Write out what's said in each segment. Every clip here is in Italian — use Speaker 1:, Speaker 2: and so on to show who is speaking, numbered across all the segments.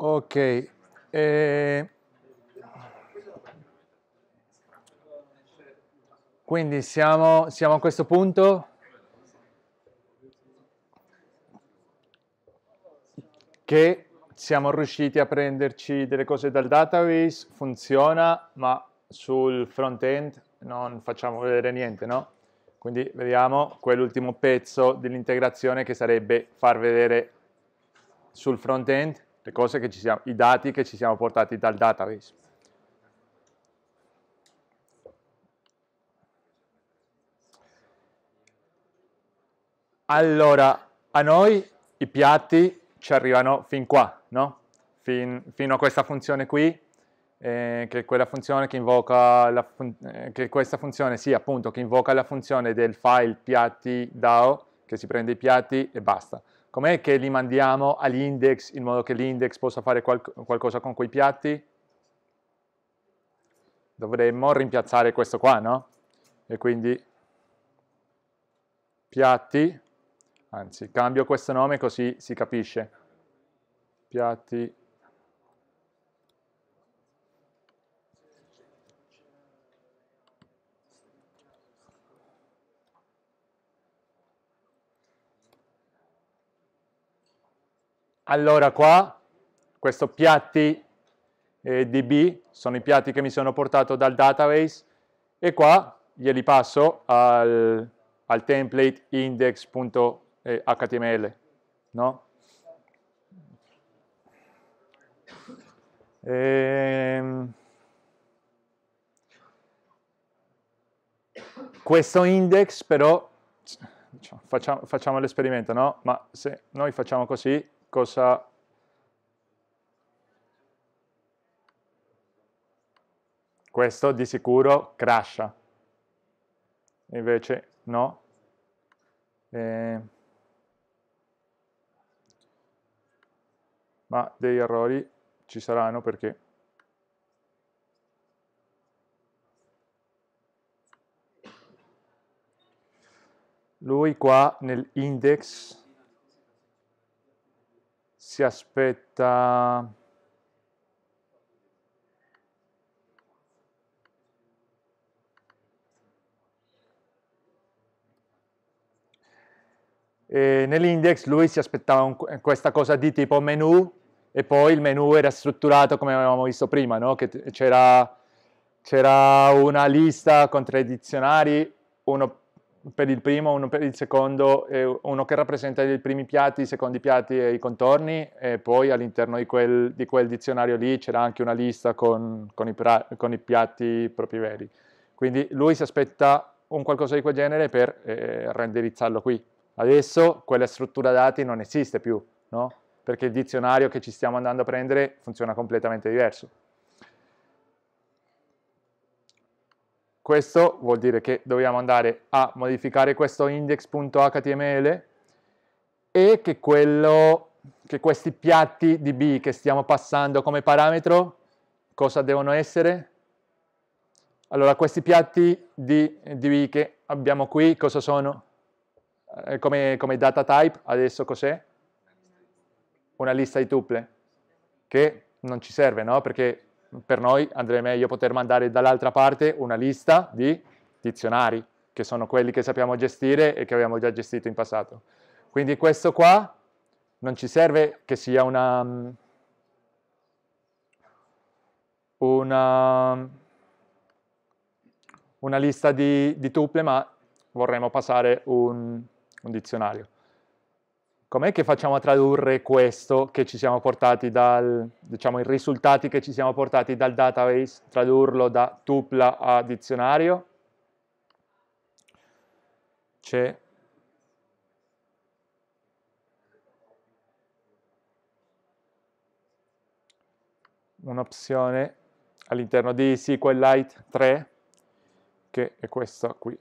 Speaker 1: Ok. Eh, quindi siamo, siamo a questo punto. Che siamo riusciti a prenderci delle cose dal database, funziona, ma sul front-end non facciamo vedere niente, no? Quindi vediamo quell'ultimo pezzo dell'integrazione che sarebbe far vedere sul front-end le cose che ci siamo, i dati che ci siamo portati dal database. Allora, a noi i piatti ci arrivano fin qua, no? fin, fino a questa funzione qui, eh, che, funzione che, fun eh, che questa funzione sia sì, appunto che invoca la funzione del file piatti DAO, che si prende i piatti e basta com'è che li mandiamo all'index in modo che l'index possa fare qual qualcosa con quei piatti? Dovremmo rimpiazzare questo qua, no? E quindi piatti, anzi cambio questo nome così si capisce, piatti Allora qua, questi piatti eh, DB sono i piatti che mi sono portato dal database e qua glieli passo al, al template index.html, no? Ehm... questo index però facciamo, facciamo l'esperimento no? ma se noi facciamo così cosa questo di sicuro crasha, invece no. Eh, ma degli errori ci saranno perché lui qua nell'index si aspetta nell'index lui si aspettava un, questa cosa di tipo menu e poi il menu era strutturato come avevamo visto prima, no? che c'era una lista con tre dizionari, uno per il primo, uno per il secondo, eh, uno che rappresenta i primi piatti, i secondi piatti e i contorni e poi all'interno di quel, di quel dizionario lì c'era anche una lista con, con, i pra, con, i piatti propri veri. Quindi lui si aspetta un qualcosa di quel genere per eh, renderizzarlo qui. Adesso quella struttura dati non esiste più, no? perché il dizionario che ci stiamo andando a prendere funziona completamente diverso. Questo vuol dire che dobbiamo andare a modificare questo index.html e che, quello, che questi piatti di B che stiamo passando come parametro, cosa devono essere? Allora, questi piatti di, di B che abbiamo qui, cosa sono? Eh, come, come data type, adesso cos'è? Una lista di tuple, che non ci serve, no? Perché per noi andrebbe meglio poter mandare dall'altra parte una lista di dizionari, che sono quelli che sappiamo gestire e che abbiamo già gestito in passato. Quindi questo qua non ci serve che sia una, una, una lista di, di, tuple, ma vorremmo passare un, un dizionario com'è che facciamo a tradurre questo che ci siamo portati dal, diciamo, i risultati che ci siamo portati dal database, tradurlo da tupla a dizionario? C'è un'opzione all'interno di SQLite 3 che è questa qui.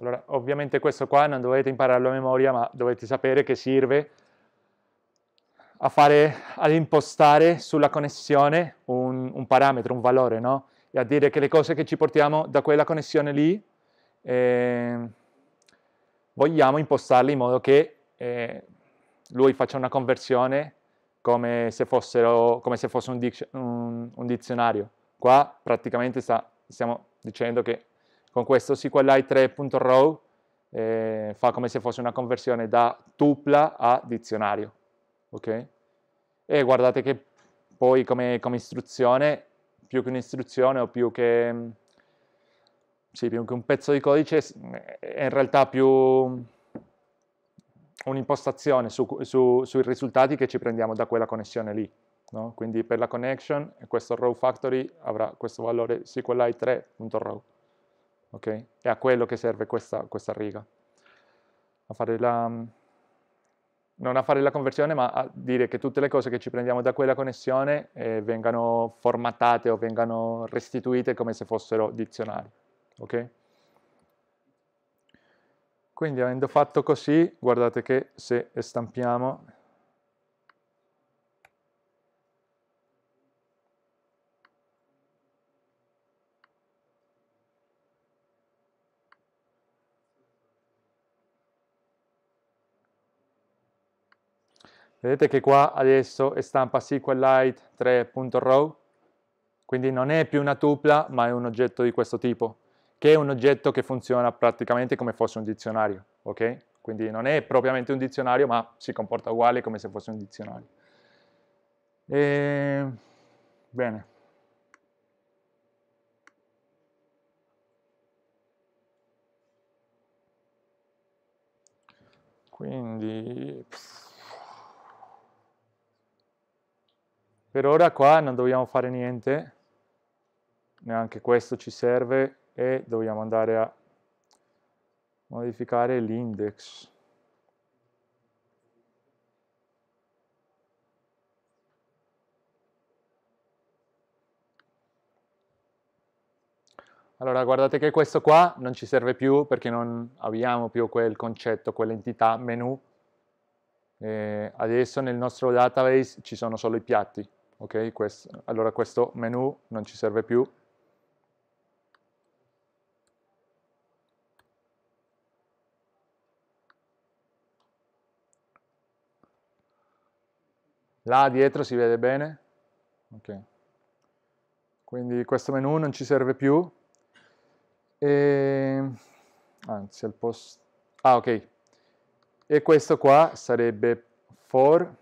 Speaker 1: Allora, ovviamente questo qua non dovete impararlo a memoria, ma dovete sapere che serve a fare, ad impostare sulla connessione un, un parametro, un valore, no? E a dire che le cose che ci portiamo da quella connessione lì eh, vogliamo impostarle in modo che eh, lui faccia una conversione come se, fossero, come se fosse un, dic un, un dizionario. Qua praticamente sta, stiamo dicendo che con questo SQLite 3.row eh, fa come se fosse una conversione da tupla a dizionario. Okay? E guardate che poi come, come istruzione, più che un'istruzione o più che, sì, più che un pezzo di codice, è in realtà più un'impostazione su, su, sui risultati che ci prendiamo da quella connessione lì. No? Quindi per la connection questo row factory avrà questo valore SQLite3.row ok? È a quello che serve questa, questa riga. A fare la, non a fare la conversione, ma a dire che tutte le cose che ci prendiamo da quella connessione eh, vengano formattate o vengano restituite come se fossero dizionari, ok? Quindi avendo fatto così, guardate che se stampiamo Vedete che qua adesso è stampa SQLite 3.row, quindi non è più una tupla ma è un oggetto di questo tipo, che è un oggetto che funziona praticamente come fosse un dizionario, ok? Quindi non è propriamente un dizionario ma si comporta uguale come se fosse un dizionario. E... Bene. Quindi... Pff. Per ora qua non dobbiamo fare niente, neanche questo ci serve e dobbiamo andare a modificare l'index. Allora, guardate che questo qua non ci serve più perché non abbiamo più quel concetto, quell'entità menu. Eh, adesso nel nostro database ci sono solo i piatti ok? Questo, allora questo menu non ci serve più. Là dietro si vede bene? Ok. Quindi questo menu non ci serve più. E... Anzi, al posto... Ah, ok. E questo qua sarebbe for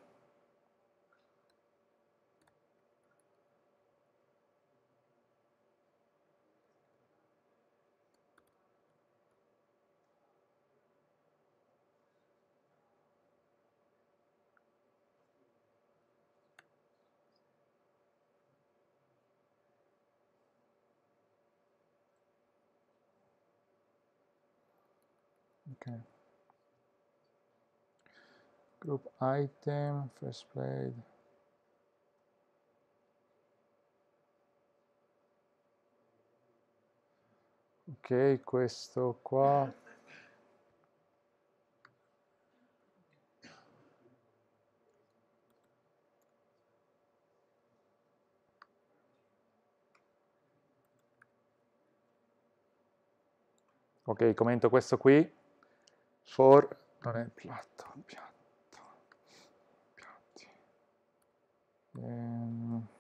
Speaker 1: group item, first played. Ok, questo qua. Ok, commento questo qui. For non è piatto, piatto. 嗯。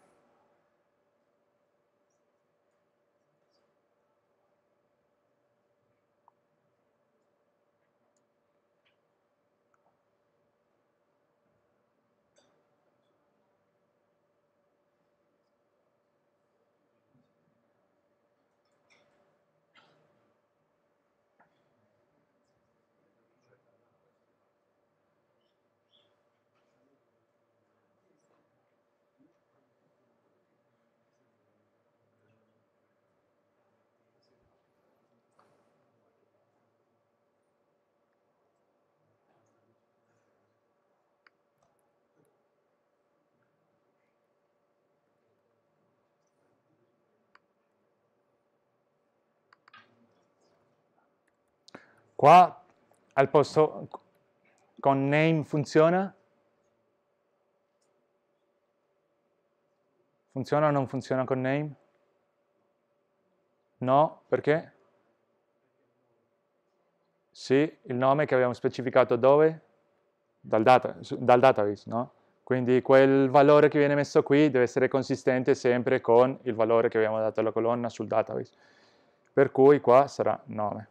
Speaker 1: Qua al posto con name funziona? Funziona o non funziona con name? No, perché? Sì, il nome che abbiamo specificato dove? Dal, data, dal database, no? Quindi quel valore che viene messo qui deve essere consistente sempre con il valore che abbiamo dato alla colonna sul database. Per cui qua sarà nome.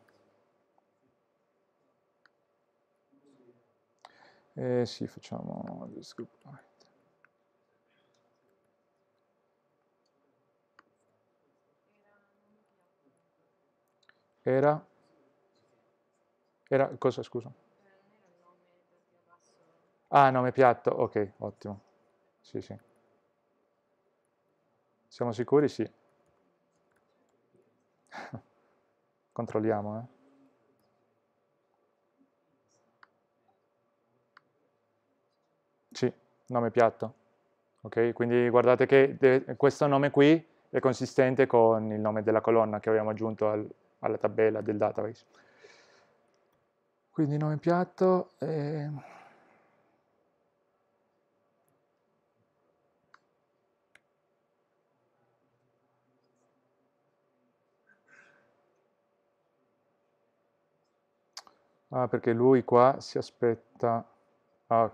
Speaker 1: Eh sì, facciamo disgroup Era, era cosa scusa? Ah, nome piatto, ok, ottimo. Sì, sì. Siamo sicuri? Sì. Controlliamo, eh. Sì, nome piatto. Ok, Quindi guardate che eh, questo nome qui è consistente con il nome della colonna che abbiamo aggiunto al alla tabella del database. Quindi nome piatto. E... Eh, ah, perché lui qua si aspetta... Ah,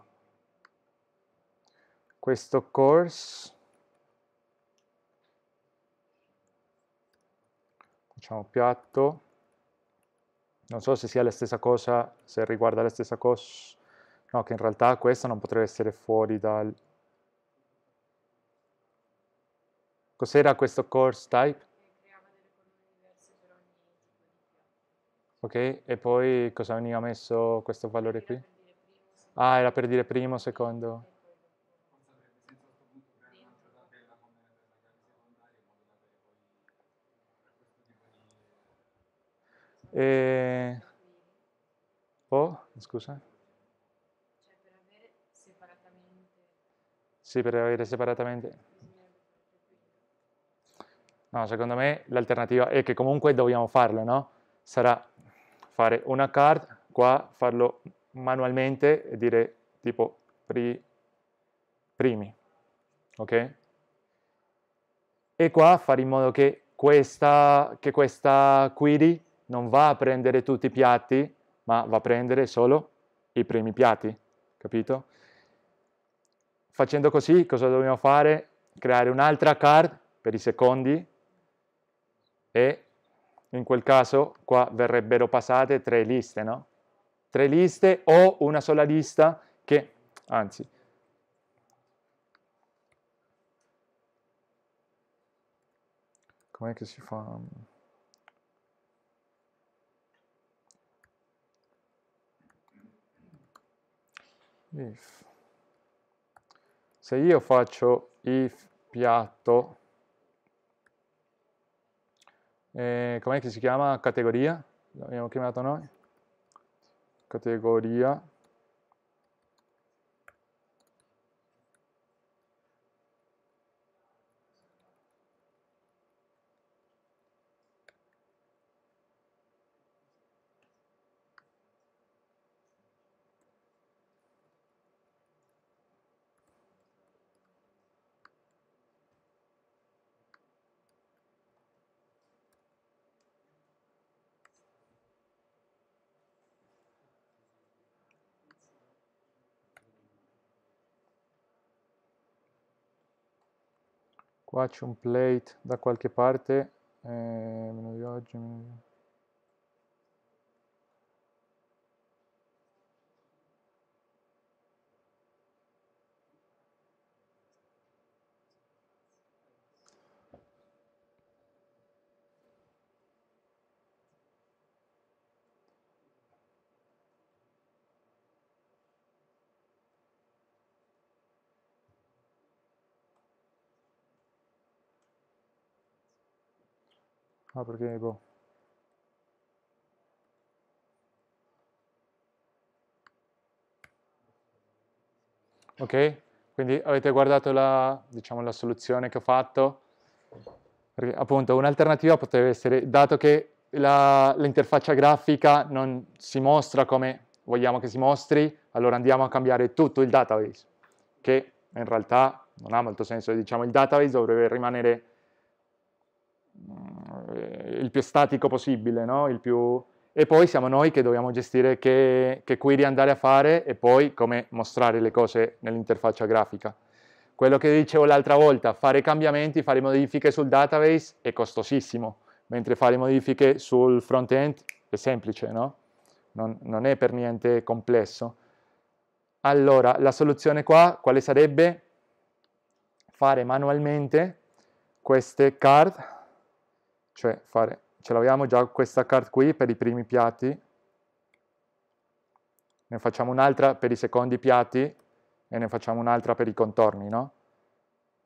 Speaker 1: questo course facciamo piatto non so se sia la stessa cosa se riguarda la stessa cosa no che in realtà questo non potrebbe essere fuori dal cos'era questo course type? ok e poi cosa veniva messo questo valore qui? ah era per dire primo, secondo E... Eh, oh, scusa? Cioè per avere separatamente... Sì, per avere separatamente... No, secondo me l'alternativa è che comunque dobbiamo farlo, no? Sarà fare una card qua, farlo manualmente e dire tipo pri, primi, ok? E qua fare in modo che questa, che questa query non va a prendere tutti i piatti, ma va a prendere solo i primi piatti, capito? Facendo così, cosa dobbiamo fare? Creare un'altra card per i secondi e in quel caso qua verrebbero passate tre liste, no? Tre liste o una sola lista che, anzi, come che si fa? if se io faccio if piatto eh, com'è che si chiama categoria l'abbiamo chiamato noi categoria Qua c'è un plate da qualche parte. Eh, meno di oggi. Meno di... Ma ah, perché boh. Ok? Quindi avete guardato la, diciamo, la soluzione che ho fatto? Perché, appunto un'alternativa potrebbe essere, dato che l'interfaccia grafica non si mostra come vogliamo che si mostri, allora andiamo a cambiare tutto il database, che in realtà non ha molto senso, diciamo il database dovrebbe rimanere il più statico possibile, no? più... e poi siamo noi che dobbiamo gestire che, che query andare a fare e poi come mostrare le cose nell'interfaccia grafica. Quello che dicevo l'altra volta, fare cambiamenti, fare modifiche sul database è costosissimo, mentre fare modifiche sul front-end è semplice, no? non, non è per niente complesso. Allora, la soluzione qua, quale sarebbe? Fare manualmente queste card cioè fare, ce l'avevamo già questa card qui per i primi piatti, ne facciamo un'altra per i secondi piatti e ne facciamo un'altra per i contorni, no?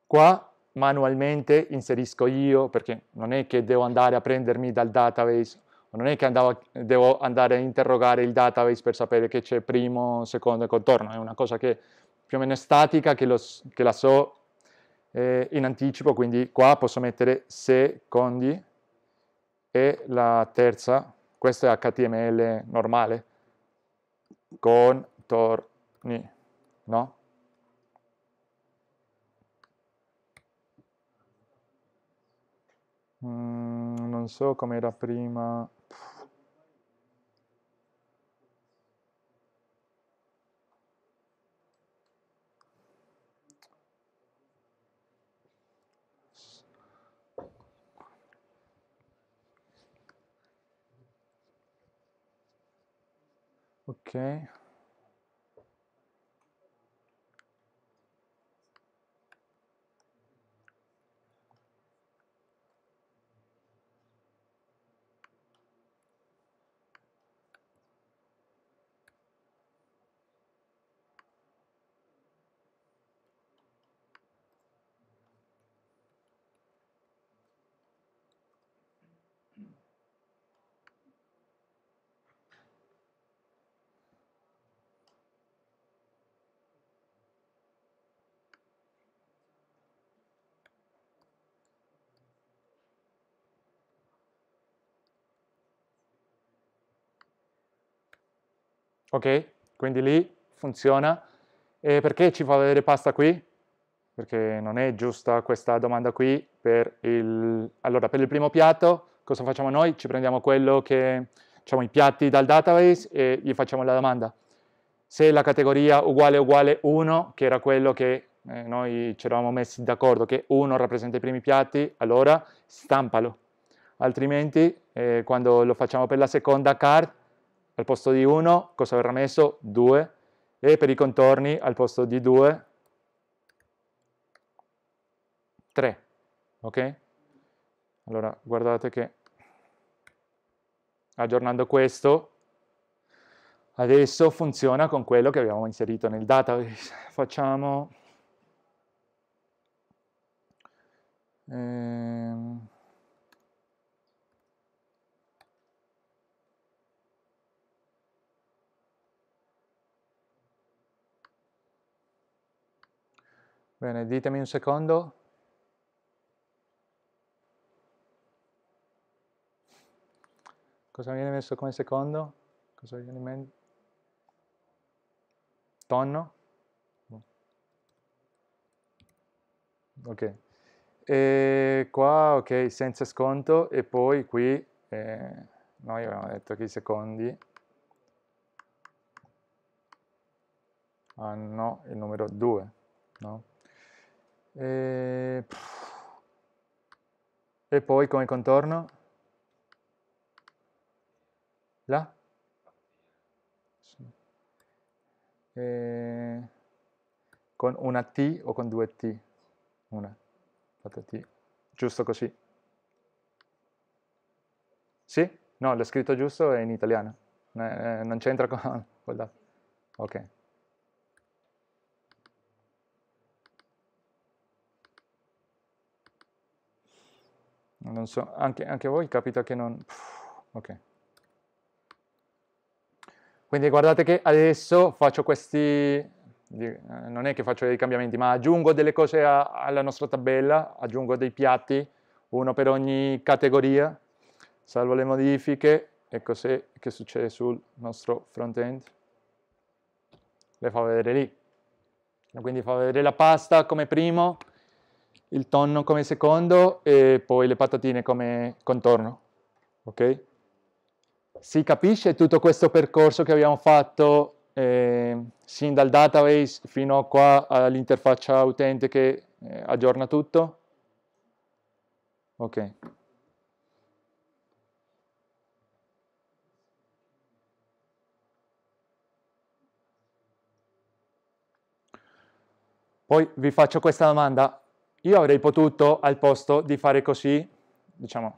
Speaker 1: Qua manualmente inserisco io, perché non è che devo andare a prendermi dal database, non è che andavo, devo andare a interrogare il database per sapere che c'è primo, secondo e contorno, è una cosa che più o meno è statica, che, lo, che la so eh, in anticipo, quindi qua posso mettere secondi, e la terza, questo è HTML normale, contorni, no? Mm, non so come era prima... Okay Ok? Quindi lì funziona. E perché ci fa vedere pasta qui? Perché non è giusta questa domanda qui per il... Allora, per il primo piatto cosa facciamo noi? Ci prendiamo quello che... diciamo i piatti dal database e gli facciamo la domanda. Se la categoria uguale uguale 1, che era quello che eh, noi ci eravamo messi d'accordo che 1 rappresenta i primi piatti, allora stampalo. Altrimenti, eh, quando lo facciamo per la seconda card, al posto di 1 cosa verrà messo? 2 e per i contorni al posto di 2 3 ok? allora guardate che aggiornando questo adesso funziona con quello che abbiamo inserito nel database facciamo ehm, Bene, ditemi un secondo. Cosa viene messo come secondo? Cosa viene messo? Tonno? Boh. Ok. E qua, ok, senza sconto e poi qui eh, noi avevamo detto che i secondi hanno il numero 2, no? E, ehm, e poi come contorno? La? E, ehm, con una T o con due T? Una. Fatta T. Giusto così. Sì? No, l'ho scritto giusto, è in italiano. Eh, non c'entra con... Ok. non so, anche, anche a voi capita che non... ok. Quindi guardate che adesso faccio questi, eh, non è che faccio dei cambiamenti, ma aggiungo delle cose a, alla nostra tabella, aggiungo dei piatti, uno per ogni categoria, salvo le modifiche, e ecco se, che succede sul nostro front-end, le fa vedere lì. Quindi fa vedere la pasta come primo, il tonno come secondo e poi le patatine come contorno. Ok? Si capisce tutto questo percorso che abbiamo fatto eh, sin dal database fino a qua all'interfaccia utente che eh, aggiorna tutto? Ok. Poi vi faccio questa domanda, io avrei potuto, al posto di fare così, diciamo,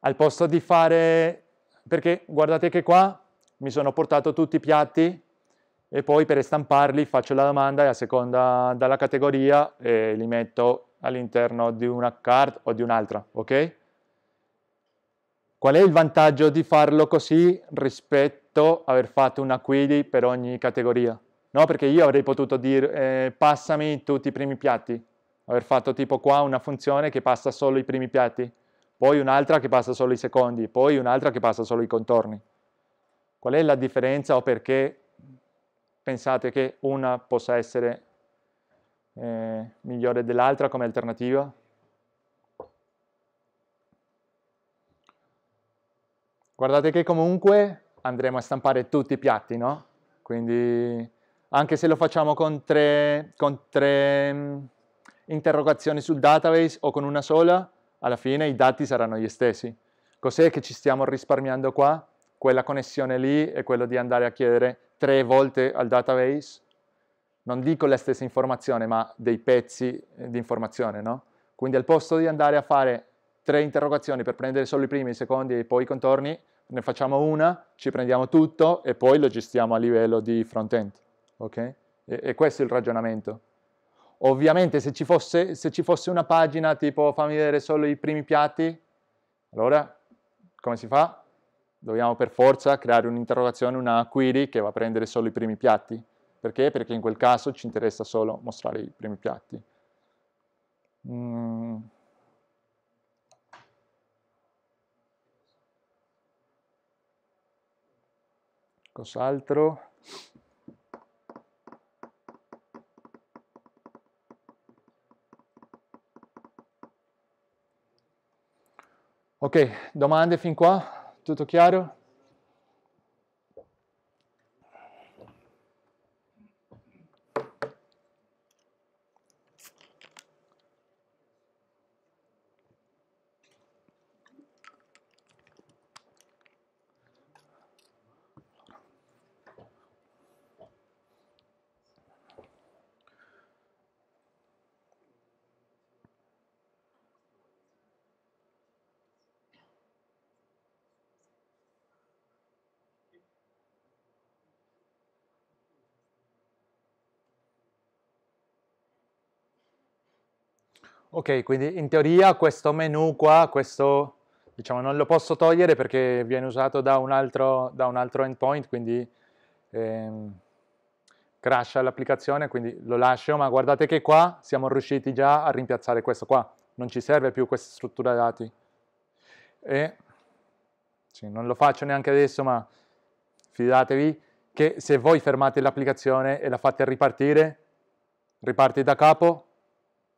Speaker 1: al posto di fare, perché guardate che qua mi sono portato tutti i piatti e poi per stamparli faccio la domanda e a seconda della categoria eh, li metto all'interno di una card o di un'altra, ok? Qual è il vantaggio di farlo così rispetto a aver fatto una query per ogni categoria? No, perché io avrei potuto dire eh, passami tutti i primi piatti, aver fatto tipo qua una funzione che passa solo i primi piatti, poi un'altra che passa solo i secondi, poi un'altra che passa solo i contorni. Qual è la differenza o perché pensate che una possa essere eh, migliore dell'altra come alternativa? Guardate che comunque andremo a stampare tutti i piatti, no? Quindi anche se lo facciamo con tre, con tre mm, interrogazioni sul database o con una sola, alla fine i dati saranno gli stessi. Cos'è che ci stiamo risparmiando qua? Quella connessione lì è quello di andare a chiedere tre volte al database, non dico la stessa informazione, ma dei pezzi eh, di informazione, no? Quindi al posto di andare a fare tre interrogazioni per prendere solo i primi, i secondi e poi i contorni, ne facciamo una, ci prendiamo tutto e poi lo gestiamo a livello di front-end. Okay? E, e, questo è il ragionamento. Ovviamente se ci, fosse, se ci fosse una pagina tipo fammi vedere solo i primi piatti, allora come si fa? Dobbiamo per forza creare un'interrogazione, una query che va a prendere solo i primi piatti. Perché? Perché in quel caso ci interessa solo mostrare i primi piatti. Mm. Cos'altro? Ok, domande fin qua? Tutto chiaro? Ok, quindi in teoria questo menu qua, questo diciamo non lo posso togliere perché viene usato da un altro, da un altro endpoint, quindi ehm, crasha l'applicazione, quindi lo lascio, ma guardate che qua siamo riusciti già a rimpiazzare questo qua, non ci serve più questa struttura dati. E sì, non lo faccio neanche adesso, ma fidatevi che se voi fermate l'applicazione e la fate ripartire, riparti da capo?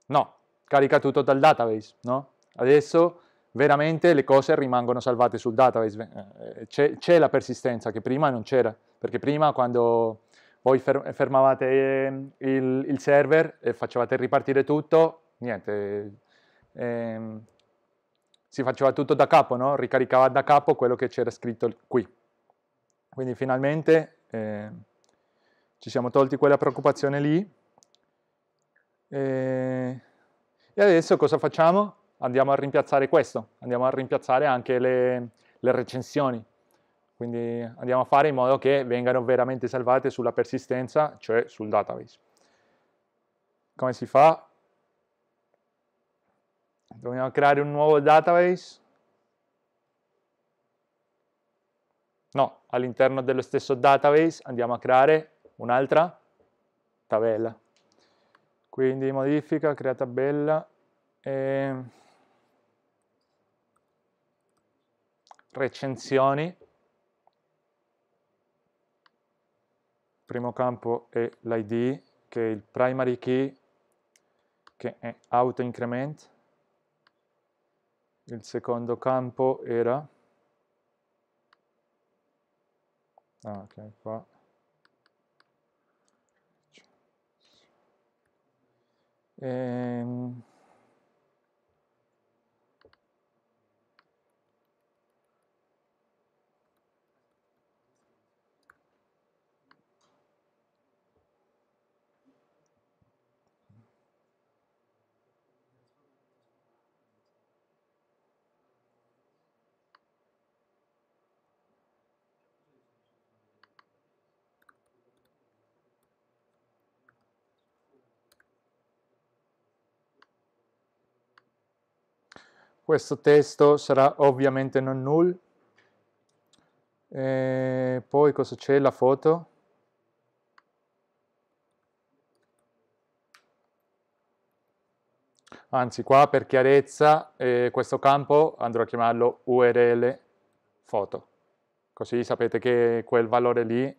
Speaker 1: No, carica tutto dal database, no? Adesso veramente le cose rimangono salvate sul database, eh, c'è, la persistenza che prima non c'era, perché prima quando voi fermavate ehm, il, il, server e facevate ripartire tutto, niente, ehm, si faceva tutto da capo, no? ricaricava da capo quello che c'era scritto qui. Quindi finalmente eh, ci siamo tolti quella preoccupazione lì. Eh, e adesso cosa facciamo? Andiamo a rimpiazzare questo, andiamo a rimpiazzare anche le, le recensioni. Quindi andiamo a fare in modo che vengano veramente salvate sulla persistenza, cioè sul database. Come si fa? Dobbiamo creare un nuovo database. No, all'interno dello stesso database andiamo a creare un'altra tabella quindi modifica, crea tabella e recensioni primo campo è l'id che è il primary key che è auto increment il secondo campo era ah, okay, qua えー Questo testo sarà ovviamente non null. E eh, poi cosa c'è? La foto. Anzi, qua per chiarezza eh, questo campo andrò a chiamarlo URL foto. Così sapete che quel valore lì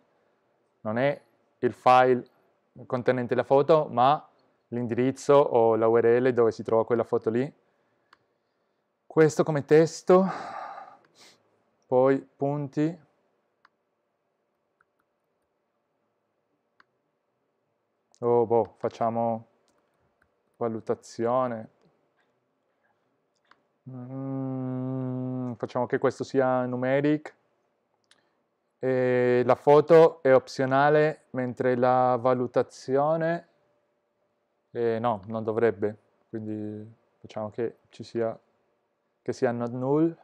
Speaker 1: non è il file contenente la foto, ma l'indirizzo o la URL dove si trova quella foto lì questo come testo, poi punti, oh, boh, facciamo valutazione, mm, facciamo che questo sia numeric, e la foto è opzionale, mentre la valutazione eh, no, non dovrebbe, quindi facciamo che ci sia che sia not null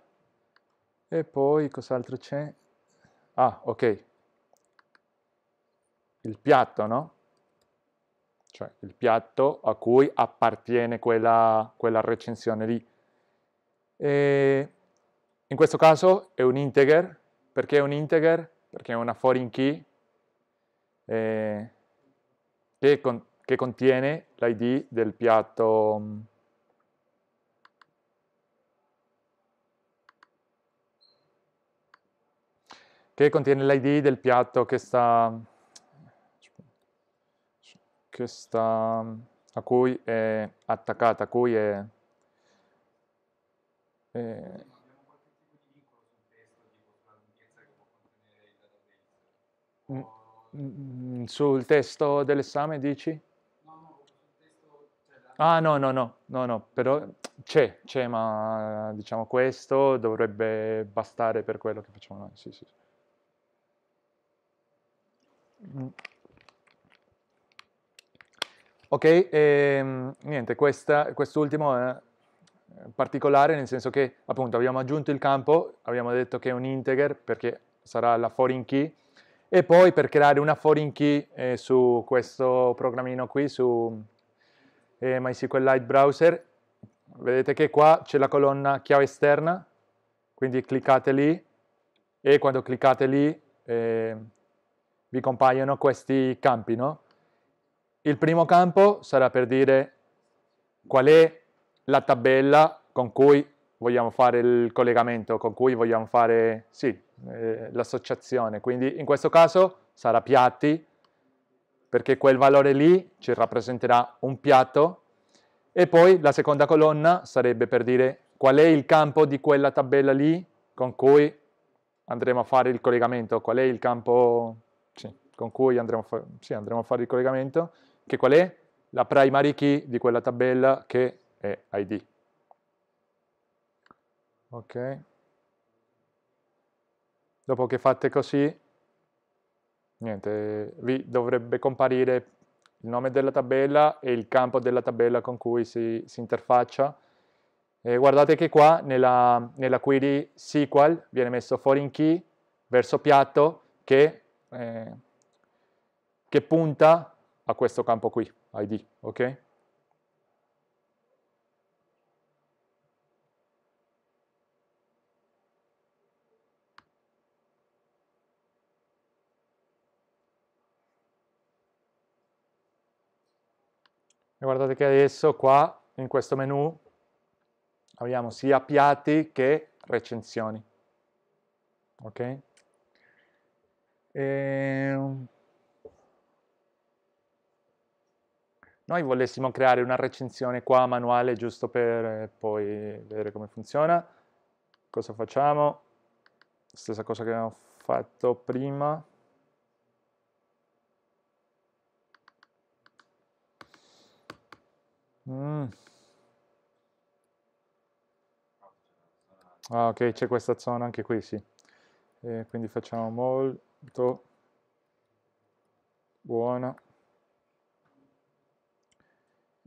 Speaker 1: e poi cos'altro c'è? Ah, ok, il piatto, no? Cioè il piatto a cui appartiene quella, quella recensione lì. E in questo caso è un integer, perché è un integer? Perché è una foreign key eh, che, con, che contiene l'id del piatto che contiene l'id del piatto che sta, che sta, a cui è attaccata, a cui è, è mm, mm, sul testo dell'esame dici? Ah no, no, no, no, no, però c'è, c'è, ma diciamo questo dovrebbe bastare per quello che facciamo noi, sì, sì. Ok, e, ehm, niente, questa, quest'ultimo è particolare nel senso che appunto abbiamo aggiunto il campo, abbiamo detto che è un integer perché sarà la foreign key e poi per creare una foreign key eh, su questo programmino qui, su eh, MySQLite Browser, vedete che qua c'è la colonna chiave esterna, quindi cliccate lì e quando cliccate lì eh, vi compaiono questi campi, no? Il primo campo sarà per dire qual è la tabella con cui vogliamo fare il collegamento, con cui vogliamo fare sì, eh, l'associazione. Quindi in questo caso sarà piatti, perché quel valore lì ci rappresenterà un piatto, e poi la seconda colonna sarebbe per dire qual è il campo di quella tabella lì con cui andremo a fare il collegamento, qual è il campo con cui andremo a, fa sì, andremo a fare il collegamento, che qual è? La primary key di quella tabella che è id. Ok? Dopo che fate così, niente, vi dovrebbe comparire il nome della tabella e il campo della tabella con cui si, si interfaccia. E guardate che qua nella, nella, query SQL viene messo foreign key verso piatto che eh, che punta a questo campo qui, id, ok? E guardate che adesso qua, in questo menu, abbiamo sia piatti che recensioni. Ok? E... Ehm, noi volessimo creare una recensione qua manuale giusto per eh, poi vedere come funziona, cosa facciamo? Stessa cosa che abbiamo fatto prima. Mm. Ah, ok, c'è questa zona anche qui, sì. E eh, quindi facciamo molto buona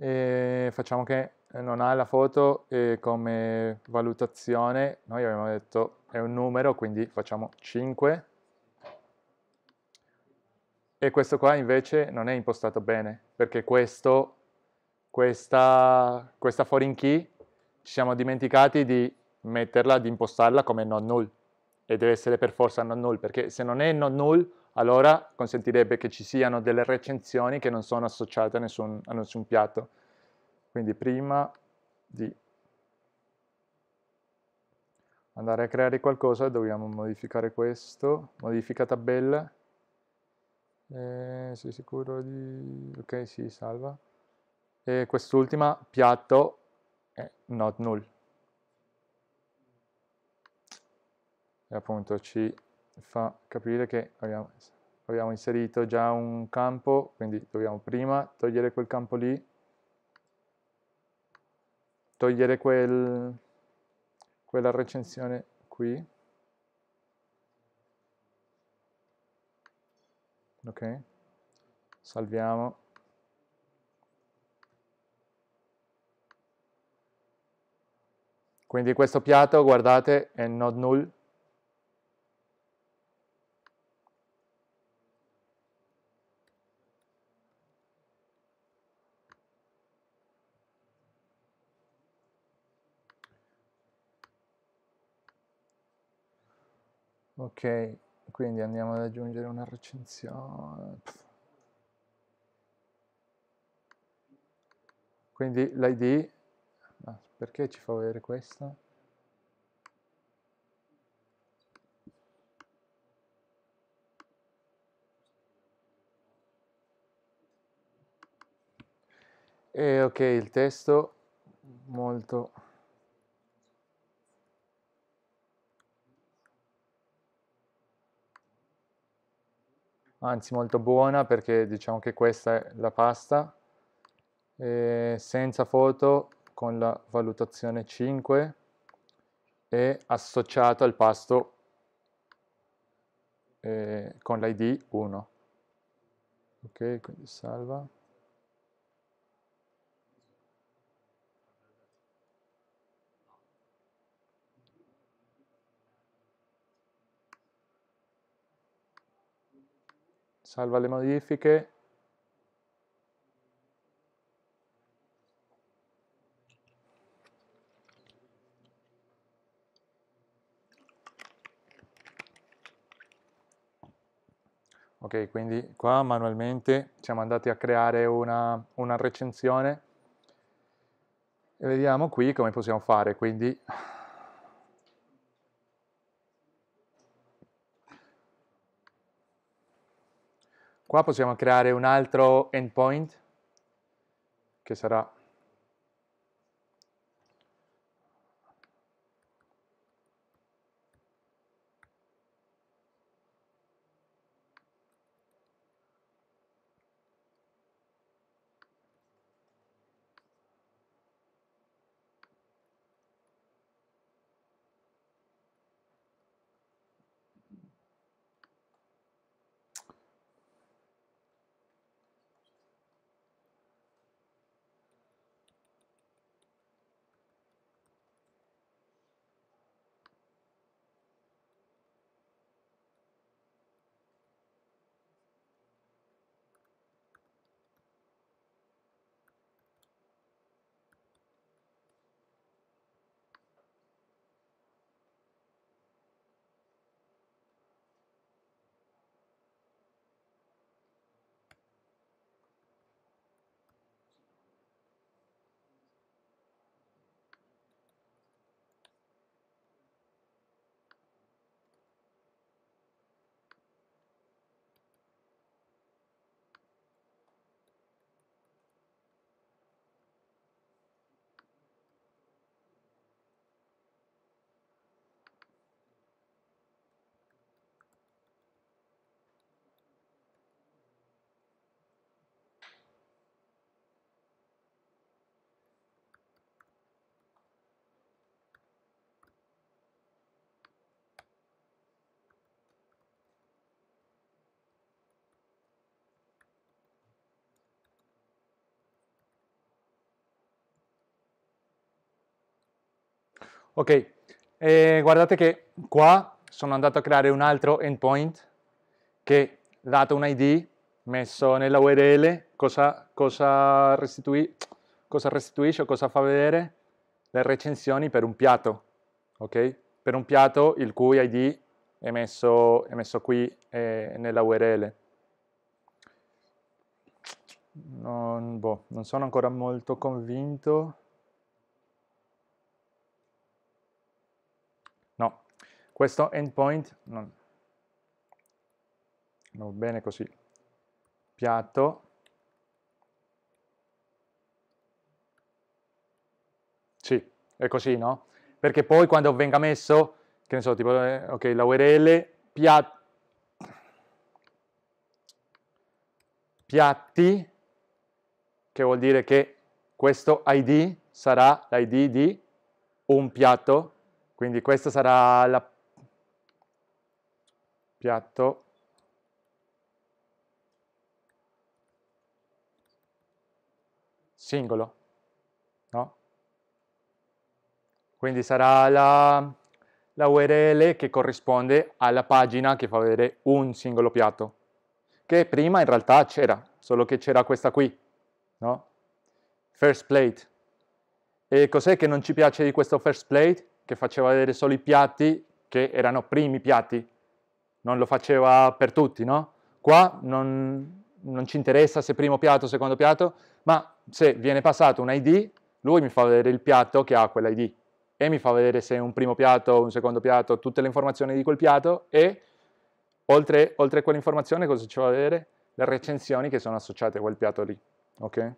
Speaker 1: eh, facciamo che non ha la foto eh, come valutazione, noi abbiamo detto è un numero, quindi facciamo 5, e questo qua invece non è impostato bene, perché questo, questa, questa foreign key ci siamo dimenticati di metterla, di impostarla come non null, e deve essere per forza non null, perché se non è non null allora consentirebbe che ci siano delle recensioni che non sono associate a nessun, a nessun piatto. Quindi prima di andare a creare qualcosa dobbiamo modificare questo, modifica tabella, eh, sei sicuro di... ok, si sì, salva, e quest'ultima piatto è not null, e appunto ci fa capire che abbiamo, abbiamo inserito già un campo, quindi dobbiamo prima togliere quel campo lì, togliere quel, quella recensione qui. Ok, salviamo. Quindi questo piatto, guardate, è not null ok quindi andiamo ad aggiungere una recensione quindi l'id ah, perché ci fa vedere questa? e ok il testo molto anzi molto buona perché diciamo che questa è la pasta e senza foto con la valutazione 5 e associato al pasto eh, con l'id 1 ok quindi salva salva le modifiche, Ok, quindi qua manualmente siamo andati a creare una, una recensione e vediamo qui come possiamo fare, quindi Qua possiamo creare un altro endpoint che sarà Ok, e eh, guardate che qua sono andato a creare un altro endpoint che, dato un ID, messo nella URL, cosa, cosa, restitui, cosa restituisce o cosa fa vedere? Le recensioni per un piatto, ok? Per un piatto il cui ID è messo, è messo qui eh, nella URL. Non, boh, non sono ancora molto convinto. Questo endpoint non, va bene così, piatto, sì, è così, no? Perché poi quando venga messo, che ne so, tipo, eh, ok, la URL, piatto, piatti, che vuol dire che questo ID sarà l'ID di un piatto, quindi questa sarà la piatto singolo, no? Quindi sarà la, la URL che corrisponde alla pagina che fa vedere un singolo piatto, che prima in realtà c'era, solo che c'era questa qui, no? First plate. E cos'è che non ci piace di questo first plate? Che faceva vedere solo i piatti che erano primi piatti, non lo faceva per tutti, no? Qua non, non ci interessa se primo piatto o secondo piatto, ma se viene passato un ID, lui mi fa vedere il piatto che ha quell'ID e mi fa vedere se è un primo piatto, un secondo piatto, tutte le informazioni di quel piatto e oltre, oltre a quell'informazione cosa ci fa vedere? Le recensioni che sono associate a quel piatto lì, ok?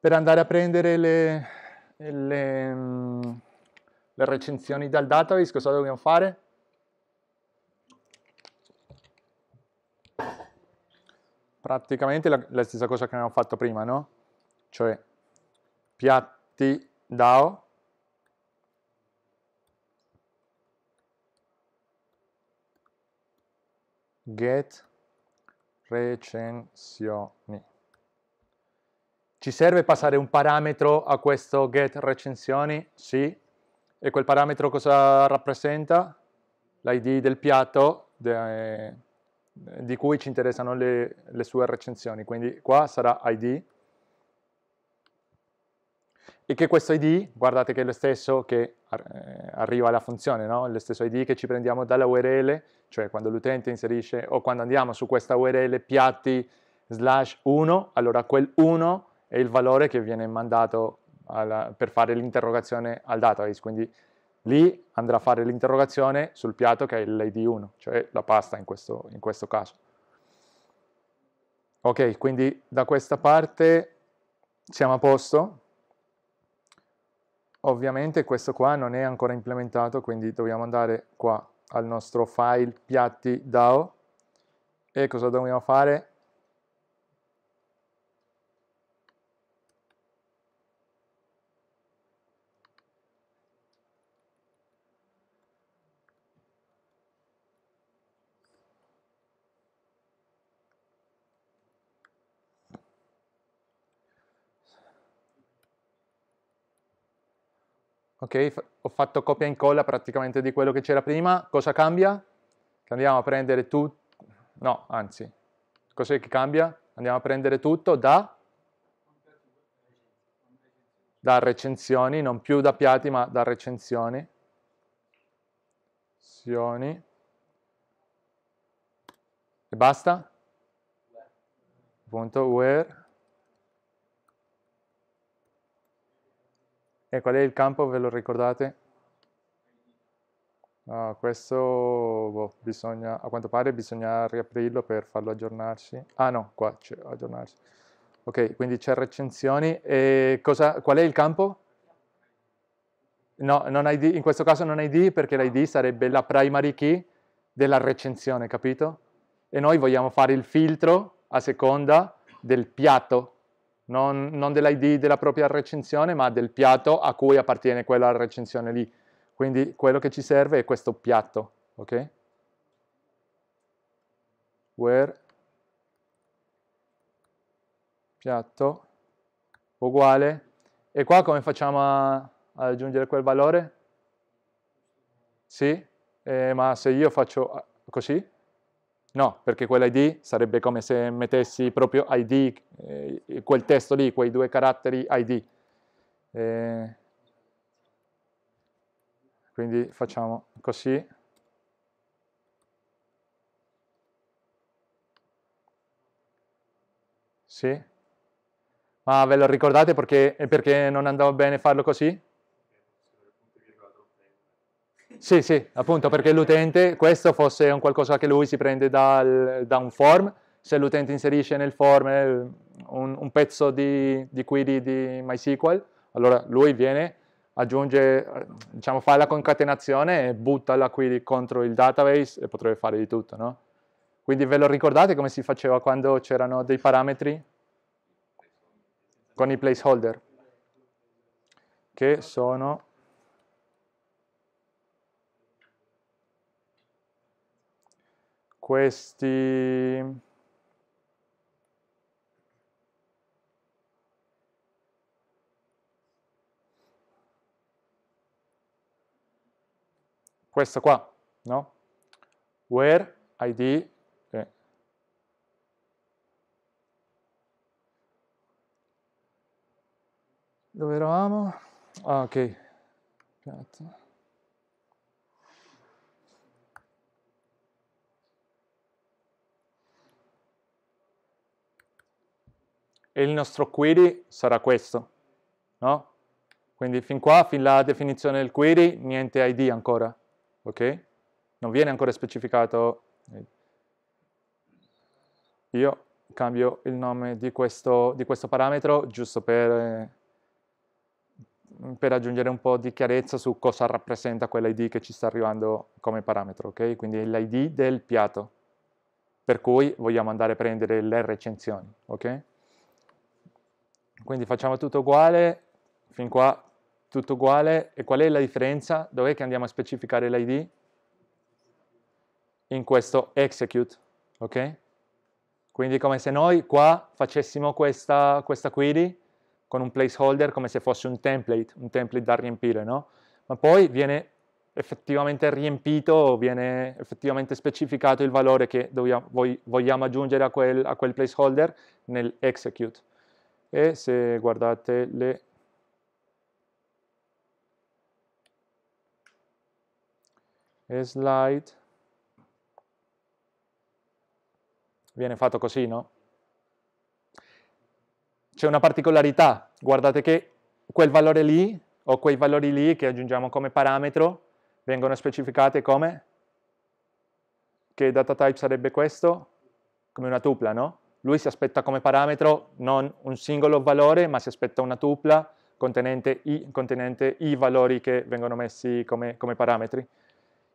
Speaker 1: Per andare a prendere le, le mm, le recensioni dal database, cosa dobbiamo fare? Praticamente la, la stessa cosa che abbiamo fatto prima, no? Cioè piatti DAO get recensioni. Ci serve passare un parametro a questo get recensioni? Sì, e quel parametro cosa rappresenta? L'id del piatto de, eh, di cui ci interessano le, le sue recensioni, quindi qua sarà id e che questo id, guardate che è lo stesso che eh, arriva alla funzione, no? lo stesso id che ci prendiamo dalla URL, cioè quando l'utente inserisce o quando andiamo su questa URL piatti slash 1, allora quel 1 è il valore che viene mandato alla, per fare l'interrogazione al database, quindi lì andrà a fare l'interrogazione sul piatto che è l'ID 1, cioè la pasta in questo, in questo caso. Ok, quindi da questa parte siamo a posto. Ovviamente questo qua non è ancora implementato, quindi dobbiamo andare qua al nostro file piatti DAO e cosa dobbiamo fare? ok? ho fatto copia e incolla praticamente di quello che c'era prima, cosa cambia? Che andiamo a prendere tutto, no, anzi, cos'è che cambia? Andiamo a prendere tutto da, da recensioni, non più da piatti ma da recensioni, e basta? Punto where E eh, qual è il campo, ve lo ricordate? Uh, questo boh, bisogna, a quanto pare bisogna riaprirlo per farlo aggiornarsi. Ah no, qua c'è aggiornarsi. Ok, quindi c'è recensioni. E cosa, qual è il campo? No, ID, in questo caso non ID perché l'ID sarebbe la primary key della recensione, capito? E noi vogliamo fare il filtro a seconda del piatto non, non dell'ID della propria recensione, ma del piatto a cui appartiene quella recensione lì. Quindi quello che ci serve è questo piatto, ok? Where piatto uguale, e qua come facciamo a, a aggiungere quel valore? Sì, eh, ma se io faccio così, No, perché quell'ID sarebbe come se mettessi proprio ID, eh, quel testo lì, quei due caratteri ID. Eh, quindi facciamo così. Sì? Ma ve lo ricordate perché, perché non andava bene farlo così? Sì, sì, appunto perché l'utente, questo fosse un qualcosa che lui si prende dal, da un form, se l'utente inserisce nel form eh, un, un pezzo di, di, query di MySQL, allora lui viene, aggiunge, diciamo, fa la concatenazione e butta la query contro il database e potrebbe fare di tutto, no? Quindi ve lo ricordate come si faceva quando c'erano dei parametri? Con i placeholder, che sono questi questo qua, no? Where id eh. dove eravamo? Ah, ok. Piatto. e il nostro query sarà questo, no? Quindi fin qua, fin la definizione del query, niente ID ancora, ok? Non viene ancora specificato. Io cambio il nome di questo, di questo parametro giusto per, eh, per, aggiungere un po' di chiarezza su cosa rappresenta quell'ID che ci sta arrivando come parametro, ok? Quindi l'ID del piatto, per cui vogliamo andare a prendere le recensioni, ok? Quindi facciamo tutto uguale, fin qua tutto uguale, e qual è la differenza? Dov'è che andiamo a specificare l'id? In questo execute, ok? Quindi come se noi qua facessimo questa, questa query con un placeholder come se fosse un template, un template da riempire, no? Ma poi viene effettivamente riempito, viene effettivamente specificato il valore che vogliamo aggiungere a quel, a quel placeholder nell'execute e se guardate le slide viene fatto così, no? C'è una particolarità, guardate che quel valore lì o quei valori lì che aggiungiamo come parametro vengono specificati come che data type sarebbe questo, come una tupla, no? Lui si aspetta come parametro non un singolo valore, ma si aspetta una tupla contenente i, contenente i valori che vengono messi come, come parametri.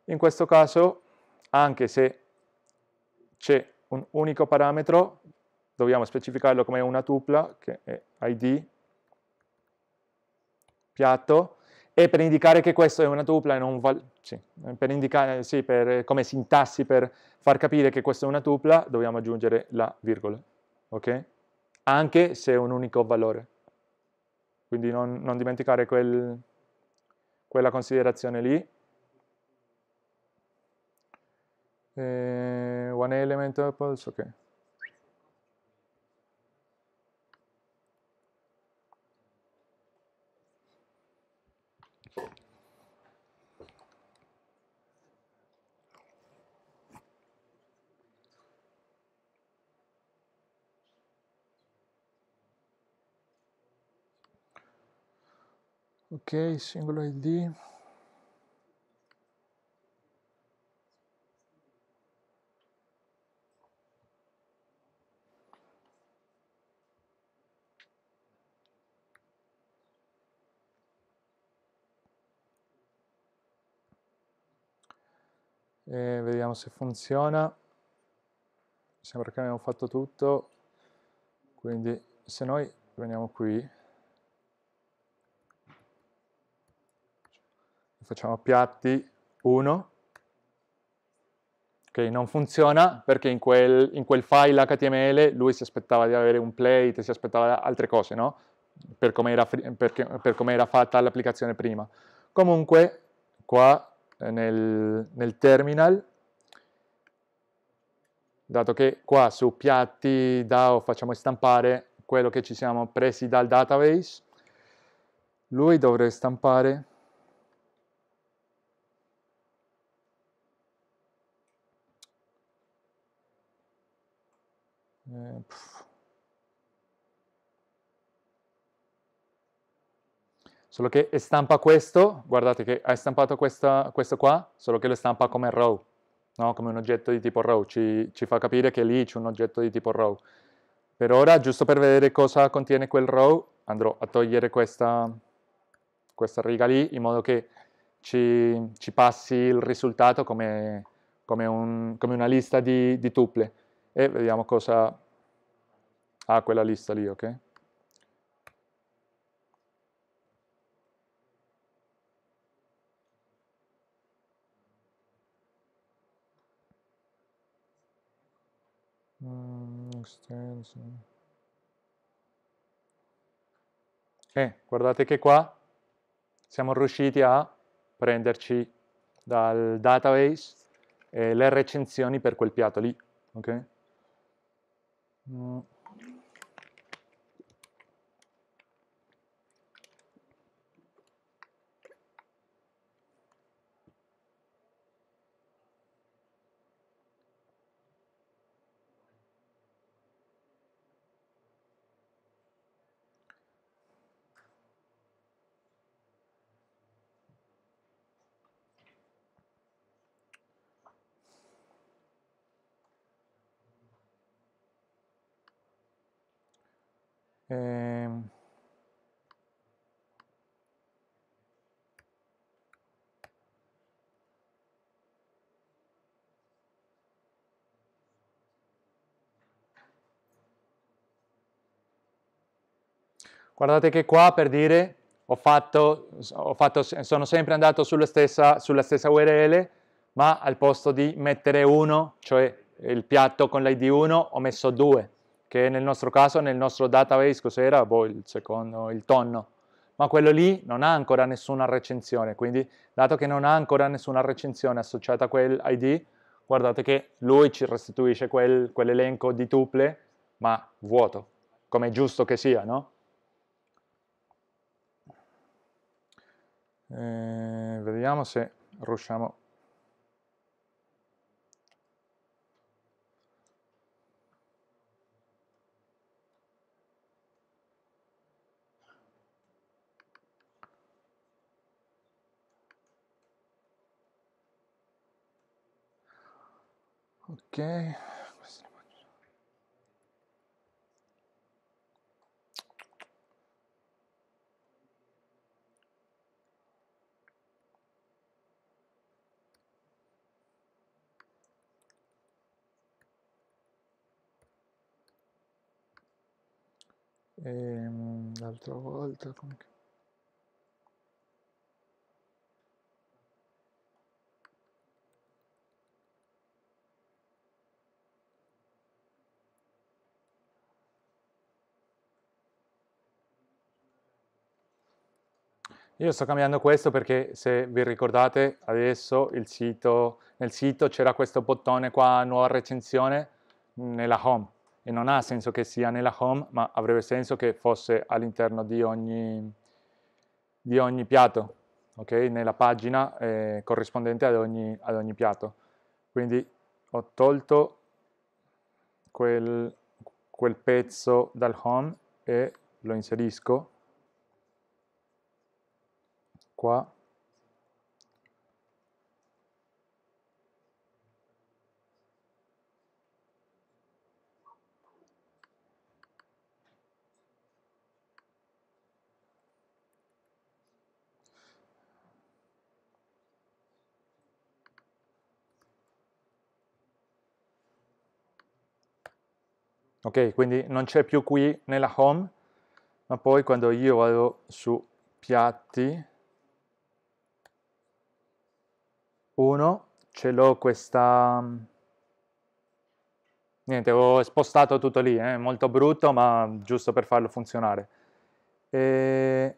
Speaker 1: In questo caso, anche se c'è un unico parametro, dobbiamo specificarlo come una tupla, che è id, piatto, e per indicare che questo è una tupla e non vale, sì, per indicare, sì, per, come sintassi per far capire che questa è una tupla dobbiamo aggiungere la virgola, ok? Anche se è un unico valore. Quindi non, non dimenticare quel, quella considerazione lì. Eh, one element apples, ok. ok singolo id E vediamo se funziona sembra che abbiamo fatto tutto quindi se noi veniamo qui facciamo piatti 1, ok, non funziona perché in quel, in quel, file HTML lui si aspettava di avere un plate, si aspettava altre cose, no? Per come era, per, per come era fatta l'applicazione prima. Comunque, qua eh, nel, nel terminal dato che qua su piatti DAO facciamo stampare quello che ci siamo presi dal database, lui dovrebbe stampare Eh, solo che stampa questo, guardate che hai stampato questa, questo qua, solo che lo stampa come row, no? come un oggetto di tipo row, ci, ci fa capire che lì c'è un oggetto di tipo row. Per ora, giusto per vedere cosa contiene quel row, andrò a togliere questa, questa riga lì, in modo che ci, ci passi il risultato come, come, un, come una lista di, di tuple. E vediamo cosa, Ah, quella lista lì, ok? Mm, eh, guardate che qua siamo riusciti a prenderci dal database eh, le recensioni per quel piatto lì, ok? Mm. Eh, Guardate che qua per dire ho fatto, ho fatto, sono sempre andato sulla stessa, sulla stessa, URL, ma al posto di mettere 1, cioè il piatto con l'ID 1, ho messo 2 che nel nostro caso, nel nostro database, cos'era? Boh, il secondo, il tonno. Ma quello lì non ha ancora nessuna recensione, quindi dato che non ha ancora nessuna recensione associata a quel ID, guardate che lui ci restituisce quel, quell'elenco di tuple, ma vuoto, come è giusto che sia, no? Eh, vediamo se riusciamo ok e ehm, l'altra volta come Io sto cambiando questo perché se vi ricordate adesso sito, nel sito c'era questo bottone qua, nuova recensione, nella home e non ha senso che sia nella home ma avrebbe senso che fosse all'interno di, di ogni, piatto, okay? nella pagina eh, corrispondente ad ogni, ad ogni piatto. Quindi ho tolto quel, quel pezzo dal home e lo inserisco qua ok quindi non c'è più qui nella home ma poi quando io vado su piatti 1 ce l'ho questa... Mm, niente, ho spostato tutto lì, eh, è eh? molto brutto, ma giusto per farlo funzionare. E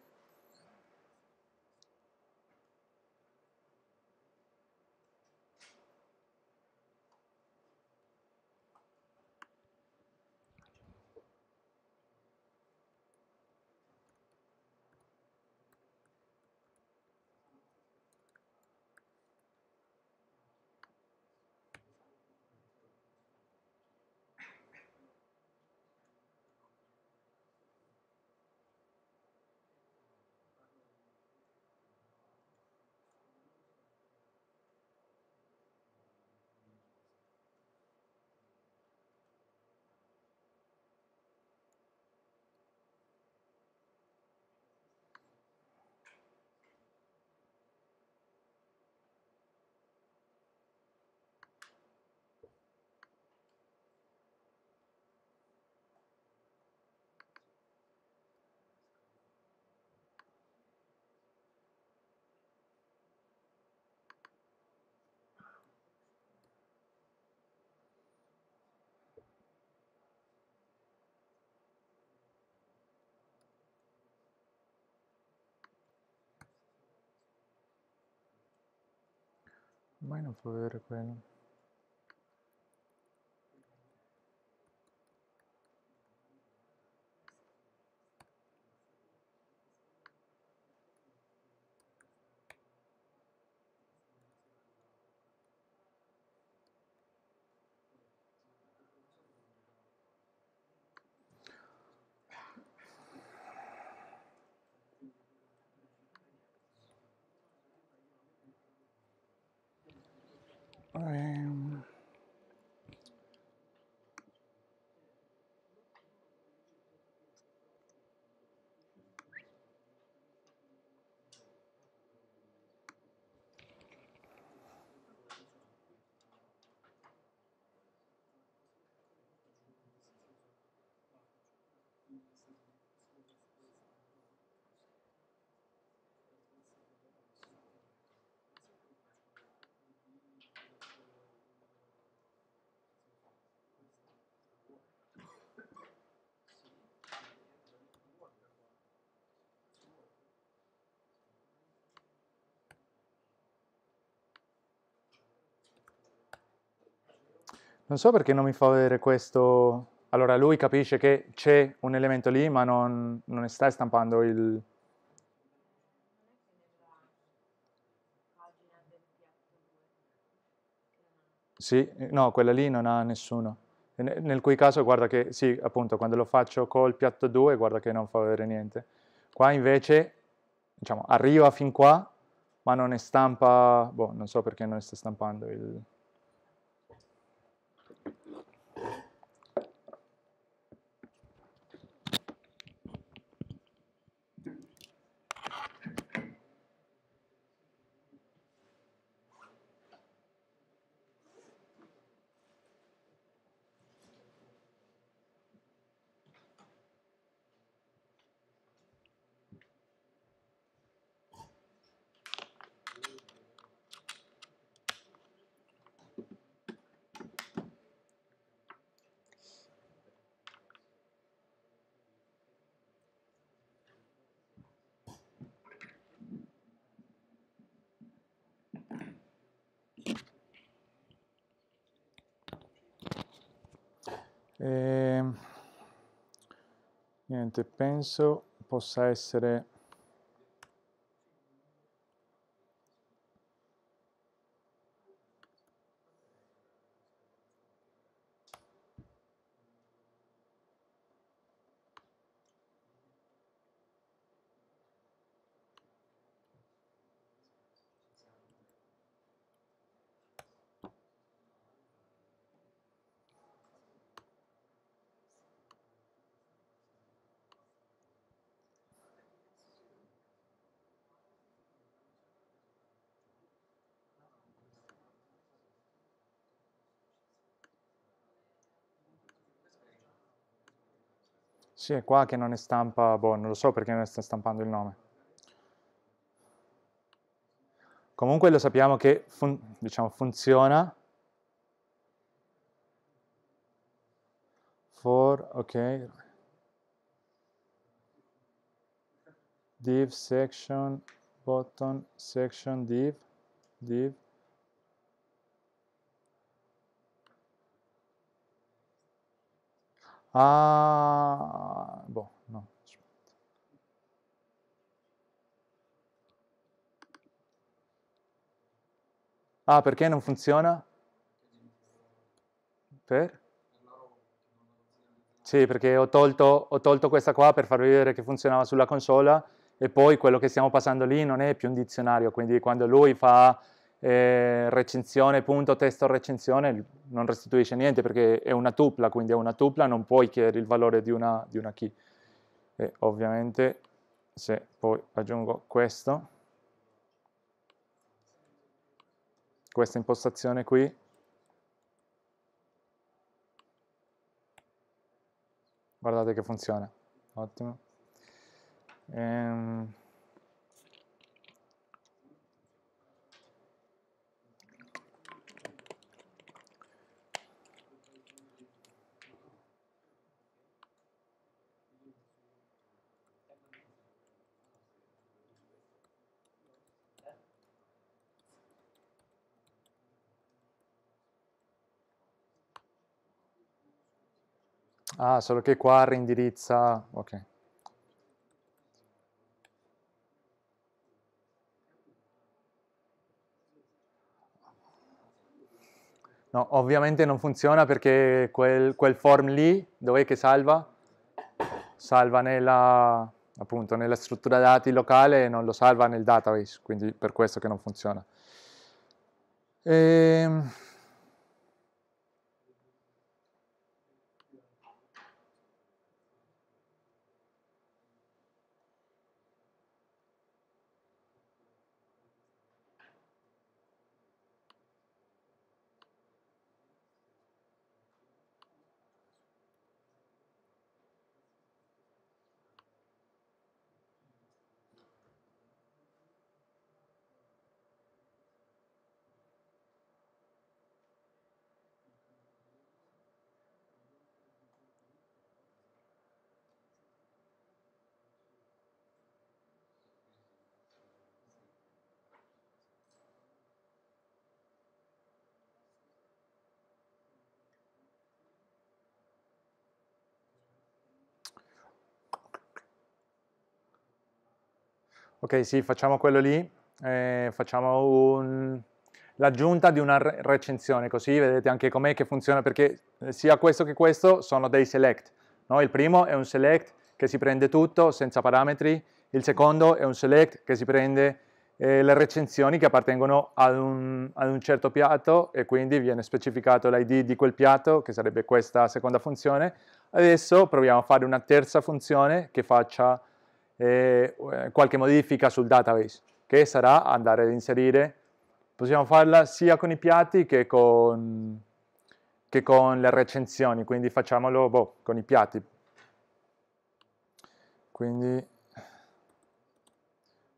Speaker 1: no pues bueno. Um, Non so perché non mi fa vedere questo... Allora, lui capisce che c'è un elemento lì, ma non, non ne stai stampando il... Sì, no, quella lì non ha nessuno. Nel cui caso, guarda che, sì, appunto, quando lo faccio col piatto 2, guarda che non fa vedere niente. Qua invece, diciamo, arriva fin qua, ma non ne stampa... Boh, non so perché non ne sta stampando il... penso possa essere Sì, è qua che non è stampa, boh, non lo so perché non ne sta stampando il nome. Comunque lo sappiamo che fun diciamo, funziona. For, ok. Div section, button section, div, div. a... Ah, boh, no, Ah, perché non funziona? Per? Sì, perché ho tolto, ho tolto questa qua per farvi vedere che funzionava sulla consola e poi quello che stiamo passando lì non è più un dizionario, quindi quando lui fa eh, recensione, punto, testo, recensione non restituisce niente perché è una tupla, quindi è una tupla, non puoi chiedere il valore di una, di una key. E ovviamente se poi aggiungo questo, questa impostazione qui, guardate che funziona, ottimo. Ehm... Ah, solo che qua reindirizza. ok. No, ovviamente non funziona perché quel, quel form lì, dov'è che salva? Salva nella, appunto, nella struttura dati locale e non lo salva nel database, quindi per questo che non funziona. Ehm... Ok, sì, facciamo quello lì, eh, facciamo un... l'aggiunta di una recensione, così vedete anche com'è che funziona, perché sia questo che questo sono dei select. No? Il primo è un select che si prende tutto senza parametri, il secondo è un select che si prende eh, le recensioni che appartengono ad un, ad un, certo piatto e quindi viene specificato l'id di quel piatto, che sarebbe questa seconda funzione. Adesso proviamo a fare una terza funzione che faccia eh, qualche modifica sul database, che sarà andare ad inserire, possiamo farla sia con i piatti che con, che con le recensioni, quindi facciamolo boh, con i piatti. Quindi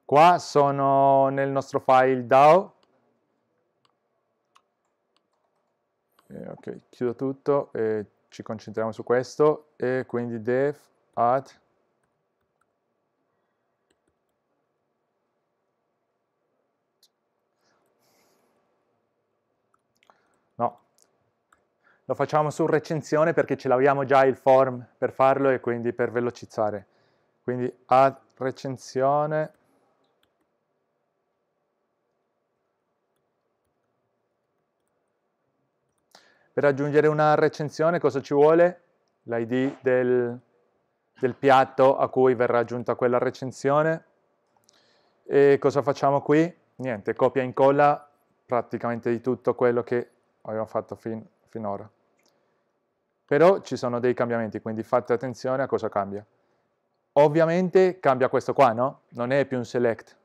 Speaker 1: qua sono nel nostro file DAO, eh, ok, chiudo tutto, e ci concentriamo su questo, e quindi def at lo facciamo su recensione perché ce l'abbiamo già il form per farlo e quindi per velocizzare. Quindi add recensione Per aggiungere una recensione cosa ci vuole? L'id del, del, piatto a cui verrà aggiunta quella recensione. E cosa facciamo qui? Niente, copia e incolla praticamente di tutto quello che abbiamo fatto fin, finora però ci sono dei cambiamenti, quindi fate attenzione a cosa cambia. Ovviamente cambia questo qua, no? Non è più un select,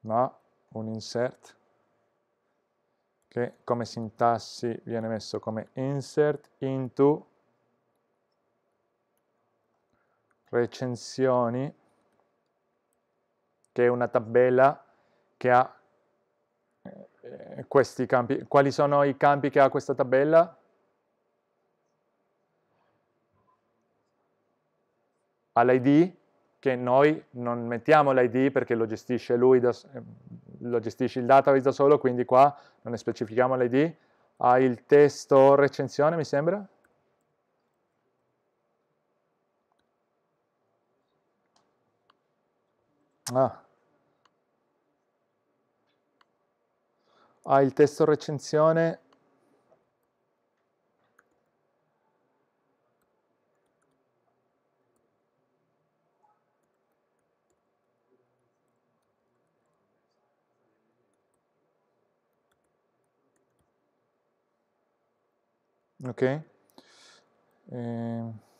Speaker 1: ma un insert, che come sintassi viene messo come insert into recensioni, che è una tabella che ha eh, eh, questi campi. Quali sono i campi che ha questa tabella? Ha l'ID, che noi non mettiamo l'ID perché lo gestisce lui, da, eh, lo gestisce il database da solo, quindi qua non ne specifichiamo l'ID. Ha il testo recensione, mi sembra, Ah, ha ah, il testo recensione ok eh.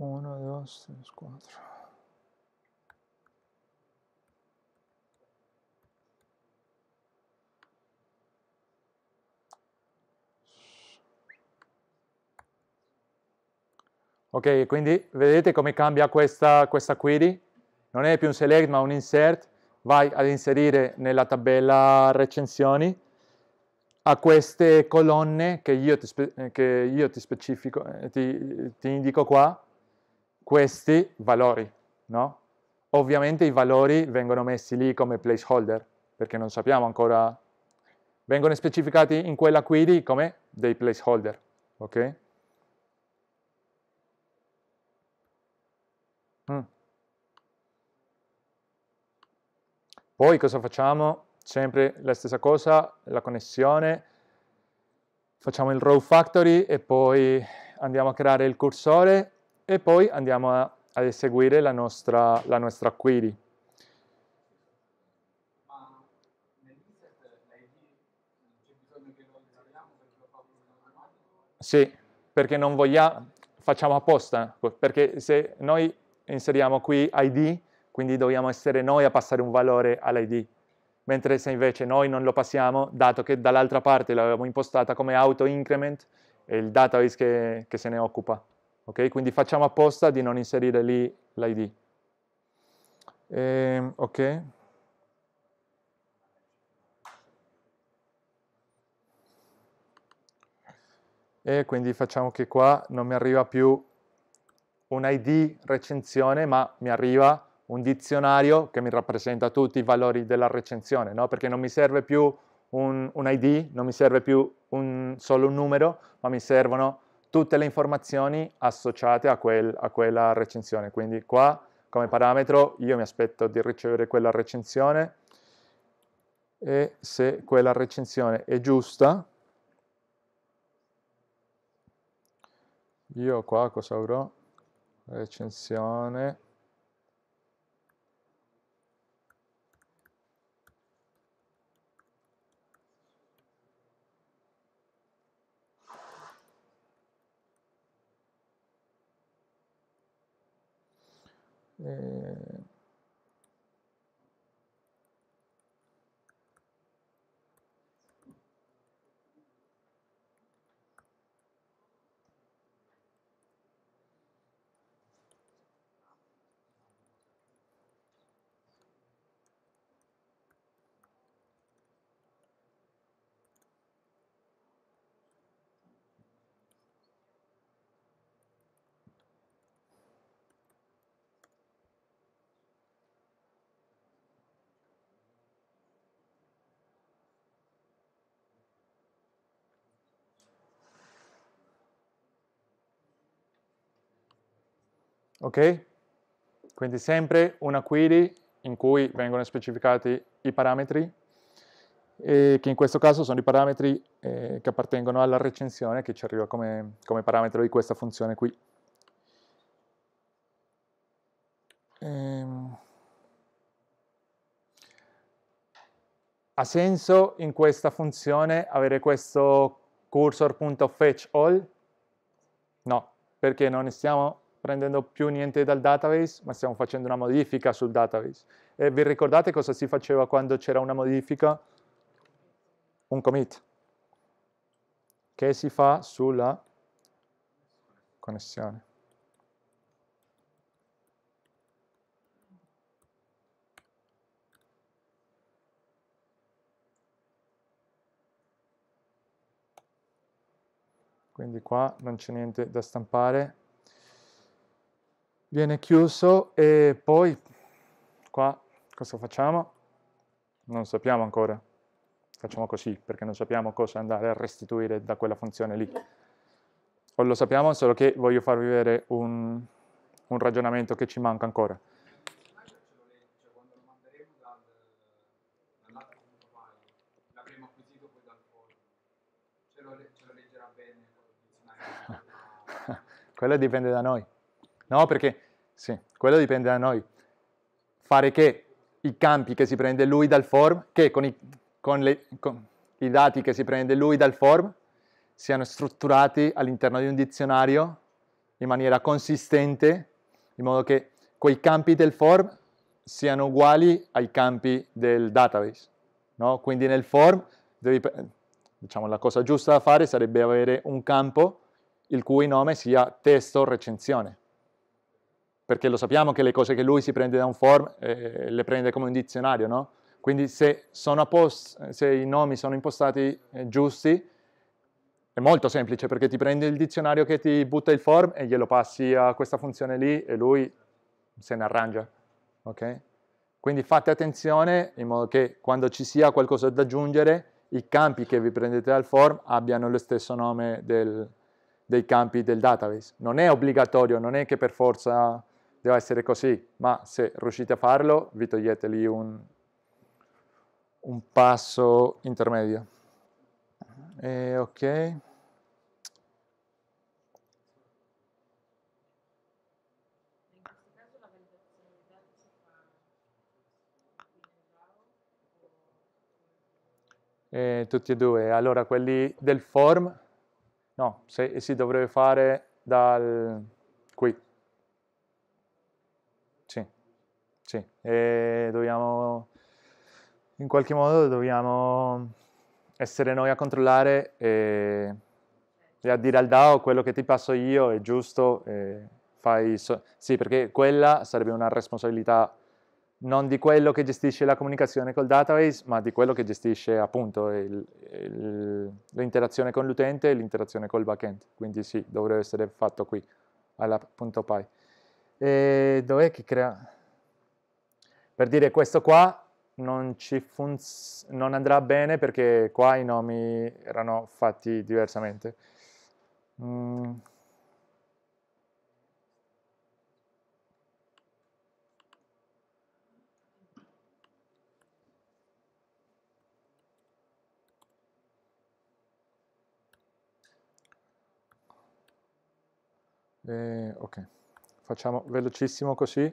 Speaker 1: 1, 2, 3, 4. Ok, quindi vedete come cambia questa, questa query? Non è più un select ma un insert, vai ad inserire nella tabella recensioni a queste colonne che io ti, che io ti specifico, eh, ti, ti indico qua, questi valori, no? Ovviamente i valori vengono messi lì come placeholder, perché non sappiamo ancora, vengono specificati in quella query come dei placeholder, ok? Mm. Poi cosa facciamo? Sempre la stessa cosa, la connessione, facciamo il row factory e poi andiamo a creare il cursore e poi andiamo a, a eseguire la nostra, la nostra query. Sì, perché non vogliamo, facciamo apposta, perché se noi inseriamo qui id, quindi dobbiamo essere noi a passare un valore all'id, mentre se invece noi non lo passiamo, dato che dall'altra parte l'avevamo impostata come auto increment, è il database che, che se ne occupa. Okay? Quindi facciamo apposta di non inserire lì l'ID. Ehm, ok. E quindi facciamo che qua non mi arriva più un ID recensione, ma mi arriva un dizionario che mi rappresenta tutti i valori della recensione, no? perché non mi serve più un, un, ID, non mi serve più un, solo un numero, ma mi servono tutte le informazioni associate a, quel, a quella recensione. Quindi qua come parametro io mi aspetto di ricevere quella recensione e se quella recensione è giusta, io qua cosa avrò? Recensione 嗯。ok? Quindi sempre una query in cui vengono specificati i parametri, che in questo caso sono i parametri eh, che appartengono alla recensione che ci arriva come, come parametro di questa funzione qui. Ehm... Ha senso in questa funzione avere questo cursor.fetchAll? No, perché non stiamo prendendo più niente dal database, ma stiamo facendo una modifica sul database. E vi ricordate cosa si faceva quando c'era una modifica? Un commit che si fa sulla connessione. Quindi qua non c'è niente da stampare, viene chiuso e poi qua cosa facciamo? Non sappiamo ancora, facciamo così perché non sappiamo cosa andare a restituire da quella funzione lì. O lo sappiamo solo che voglio farvi vedere un, un ragionamento che ci manca ancora. Quello dipende da noi. No, perché sì, quello dipende da noi. Fare che i campi che si prende lui dal form, che con i, con le, con i dati che si prende lui dal form siano strutturati all'interno di un dizionario in maniera consistente, in modo che quei campi del form siano uguali ai campi del database. No? Quindi nel form, devi, diciamo, la cosa giusta da fare sarebbe avere un campo il cui nome sia testo recensione perché lo sappiamo che le cose che lui si prende da un form eh, le prende come un dizionario, no? Quindi se, post, se i nomi sono impostati eh, giusti, è molto semplice perché ti prendi il dizionario che ti butta il form e glielo passi a questa funzione lì e lui se ne arrangia, ok? Quindi fate attenzione in modo che quando ci sia qualcosa da aggiungere, i campi che vi prendete dal form abbiano lo stesso nome del, dei campi del database. Non è obbligatorio, non è che per forza deve essere così, ma se riuscite a farlo vi togliete lì un, un passo intermedio. E, ok. Eh, tutti e due. Allora, quelli del form, no, se, si dovrebbe fare dal qui. Sì, e dobbiamo, in qualche modo dobbiamo essere noi a controllare e, e a dire al DAO quello che ti passo io è giusto, fai so sì perché quella sarebbe una responsabilità non di quello che gestisce la comunicazione col database, ma di quello che gestisce appunto l'interazione con l'utente e l'interazione col backend. Quindi sì, dovrebbe essere fatto qui, alla.py. E dov'è che crea per dire questo qua non, ci non andrà bene perché qua i nomi erano fatti diversamente. Mm. Eh, ok, facciamo velocissimo così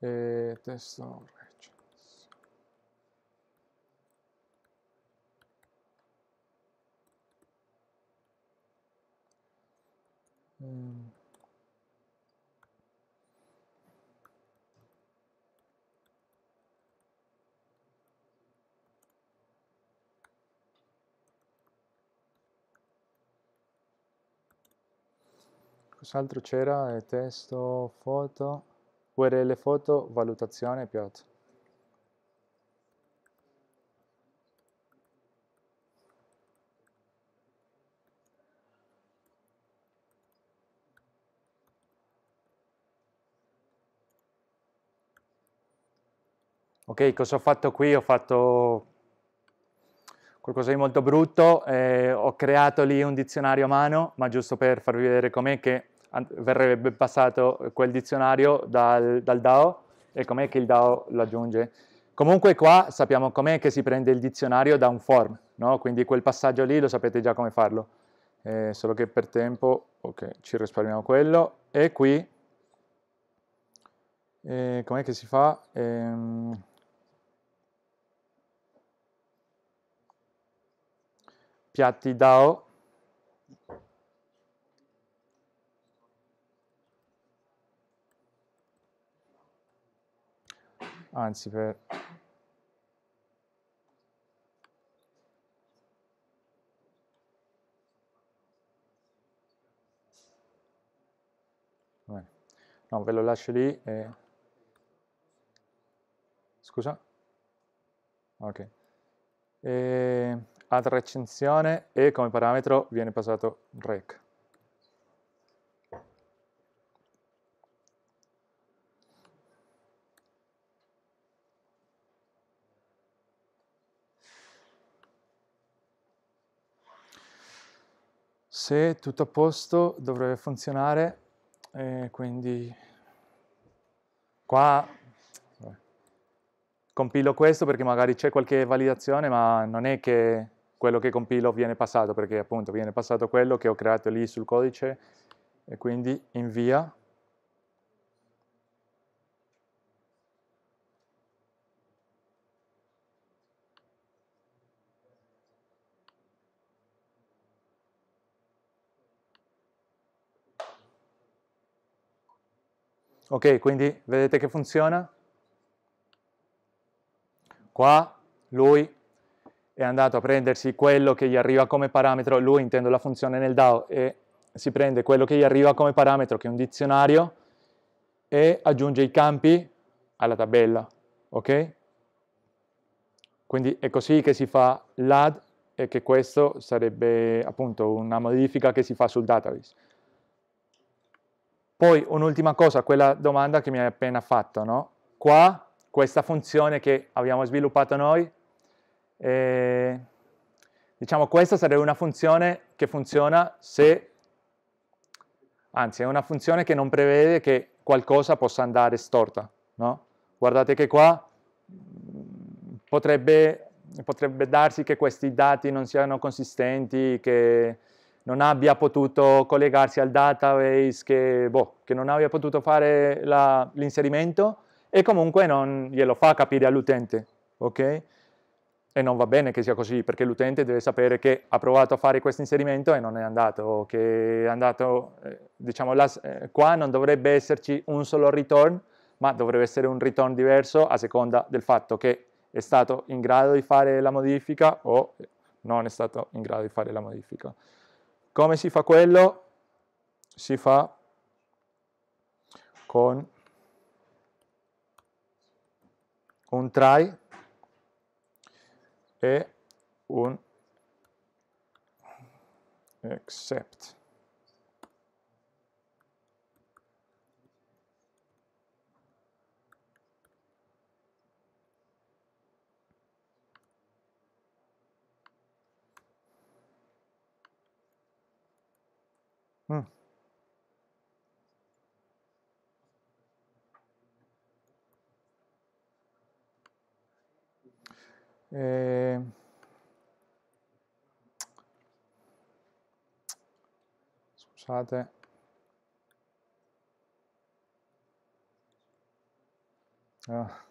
Speaker 1: e testo mm. Cos'altro c'era? Eh, testo, foto. URL foto, valutazione, piatto. Ok, cosa ho fatto qui? Ho fatto qualcosa di molto brutto, eh, ho creato lì un dizionario a mano, ma giusto per farvi vedere com'è che verrebbe passato quel dizionario dal, dal DAO e com'è che il DAO lo aggiunge. Comunque qua sappiamo com'è che si prende il dizionario da un form, no? quindi quel passaggio lì lo sapete già come farlo. Eh, solo che per tempo, ok, ci risparmiamo quello. E qui, eh, com'è che si fa? Ehm... piatti DAO anzi per No, ve lo lascio lì. E... Scusa? Ok. E... Ehm, Ad recensione e come parametro viene passato rec. Se tutto a posto dovrebbe funzionare, eh, quindi qua compilo questo perché magari c'è qualche validazione, ma non è che quello che compilo viene passato, perché appunto viene passato quello che ho creato lì sul codice e quindi invia Ok, quindi vedete che funziona? Qua lui è andato a prendersi quello che gli arriva come parametro, lui intendo la funzione nel DAO, e si prende quello che gli arriva come parametro, che è un dizionario, e aggiunge i campi alla tabella, ok? Quindi è così che si fa l'ad e che questo sarebbe appunto una modifica che si fa sul database. Poi un'ultima cosa, quella domanda che mi hai appena fatto, no? Qua questa funzione che abbiamo sviluppato noi, eh, diciamo questa sarebbe una funzione che funziona se, anzi è una funzione che non prevede che qualcosa possa andare storta, no? Guardate che qua potrebbe, potrebbe darsi che questi dati non siano consistenti, che non abbia potuto collegarsi al database, che, boh, che non abbia potuto fare l'inserimento e comunque non glielo fa capire all'utente, ok? E non va bene che sia così, perché l'utente deve sapere che ha provato a fare questo inserimento e non è andato, che è andato, eh, diciamo, là, eh, qua non dovrebbe esserci un solo return, ma dovrebbe essere un return diverso a seconda del fatto che è stato in grado di fare la modifica o non è stato in grado di fare la modifica. Come si fa quello? Si fa con un try e un except. Mm. Eh, scusate. Ah.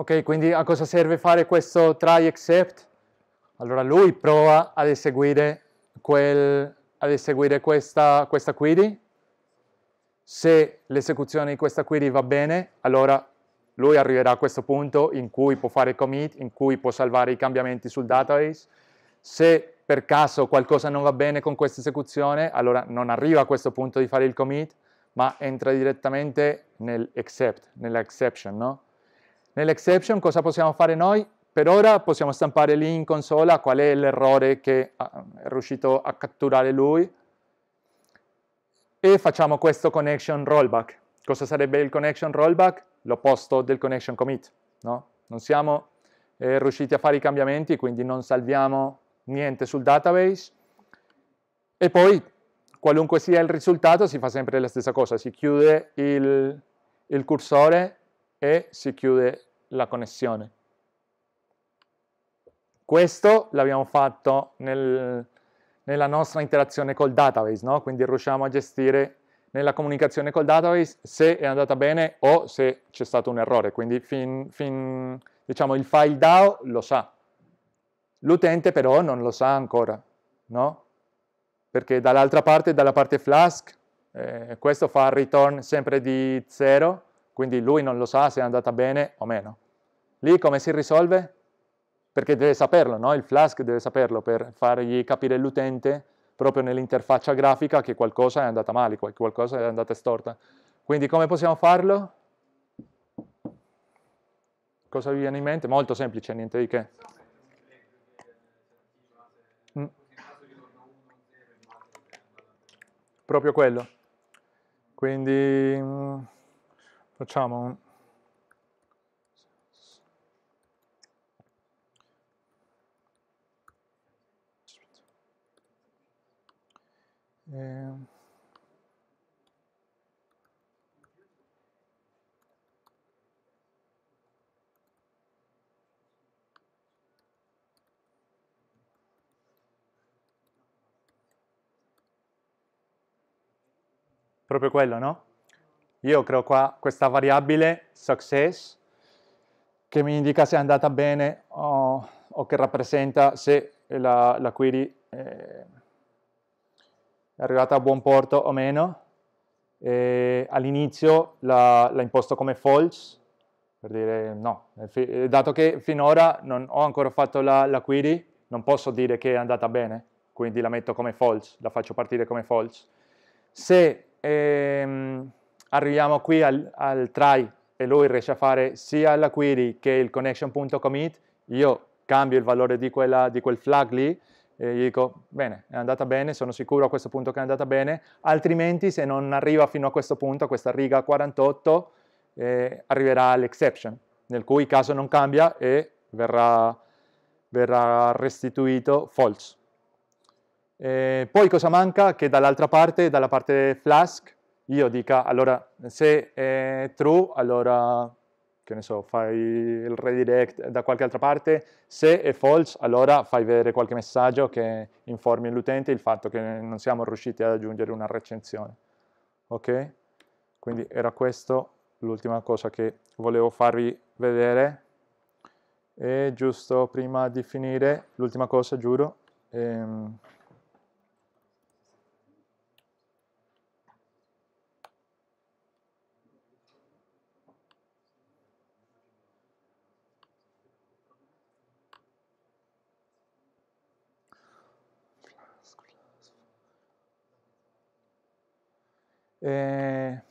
Speaker 1: Ok, quindi a cosa serve fare questo try except? Allora lui prova ad eseguire, quel, ad eseguire questa, questa query, se l'esecuzione di questa query va bene, allora lui arriverà a questo punto in cui può fare commit, in cui può salvare i cambiamenti sul database. Se per caso qualcosa non va bene con questa esecuzione, allora non arriva a questo punto di fare il commit, ma entra direttamente nell'except, nella no? Nell'exception cosa possiamo fare noi? Per ora possiamo stampare lì in consola qual è l'errore che ah, è riuscito a catturare lui e facciamo questo connection rollback. Cosa sarebbe il connection rollback? L'opposto del connection commit. No? Non siamo eh, riusciti a fare i cambiamenti, quindi non salviamo niente sul database e poi qualunque sia il risultato si fa sempre la stessa cosa, si chiude il, il cursore e si chiude la connessione. Questo l'abbiamo fatto nel, nella nostra interazione col database, no? quindi riusciamo a gestire nella comunicazione col database se è andata bene o se c'è stato un errore, quindi fin, fin, diciamo, il file DAO lo sa, l'utente però non lo sa ancora, no? perché dall'altra parte, dalla parte Flask, eh, questo fa return sempre di 0 quindi lui non lo sa se è andata bene o meno. Lì come si risolve? Perché deve saperlo, no? il Flask deve saperlo per fargli capire l'utente proprio nell'interfaccia grafica che qualcosa è andata male, qualcosa è andata storta. Quindi come possiamo farlo? Cosa vi viene in mente? Molto semplice, niente di che. Mm. Proprio quello. Quindi... Mm, facciamo un eh, proprio quello, no? Io creo qua questa variabile success che mi indica se è andata bene o, o che rappresenta se la, la query eh, è arrivata a buon porto o meno. All'inizio la, la imposto come false per dire no, dato che finora non ho ancora fatto la, la, query, non posso dire che è andata bene, quindi la metto come false, la faccio partire come false. Se ehm, arriviamo qui al, al try e lui riesce a fare sia la query che il connection.commit, io cambio il valore di, quella, di quel flag lì, e gli dico bene, è andata bene, sono sicuro a questo punto che è andata bene, altrimenti se non arriva fino a questo punto, a questa riga 48, eh, arriverà l'exception, nel cui caso non cambia e verrà, verrà restituito false. E eh, poi cosa manca? Che dall'altra parte, dalla parte Flask, io dica, allora, se è true, allora, che ne so, fai il redirect da qualche altra parte, se è false, allora fai vedere qualche messaggio che informi l'utente il fatto che non siamo riusciti ad aggiungere una recensione. Ok? Quindi era questo l'ultima cosa che volevo farvi vedere. E giusto prima di finire, l'ultima cosa, giuro, ehm, E... Eh,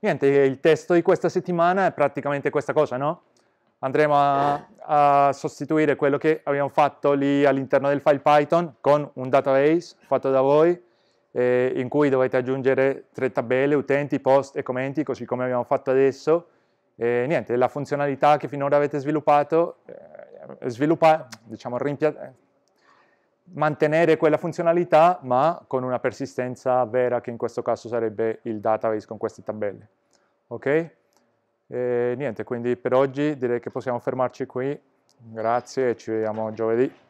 Speaker 1: niente, il testo di questa settimana è praticamente questa cosa, no? Andremo a, a sostituire quello che abbiamo fatto lì all'interno del file Python con un database fatto da voi eh, in cui dovete aggiungere tre tabelle, utenti, post e commenti, così come abbiamo fatto adesso. E niente, la funzionalità che finora avete sviluppato, eh, sviluppa, diciamo, rimpiazzata mantenere quella funzionalità ma con una persistenza vera che in questo caso sarebbe il database con queste tabelle. Ok? E niente, quindi per oggi direi che possiamo fermarci qui. Grazie e ci vediamo giovedì.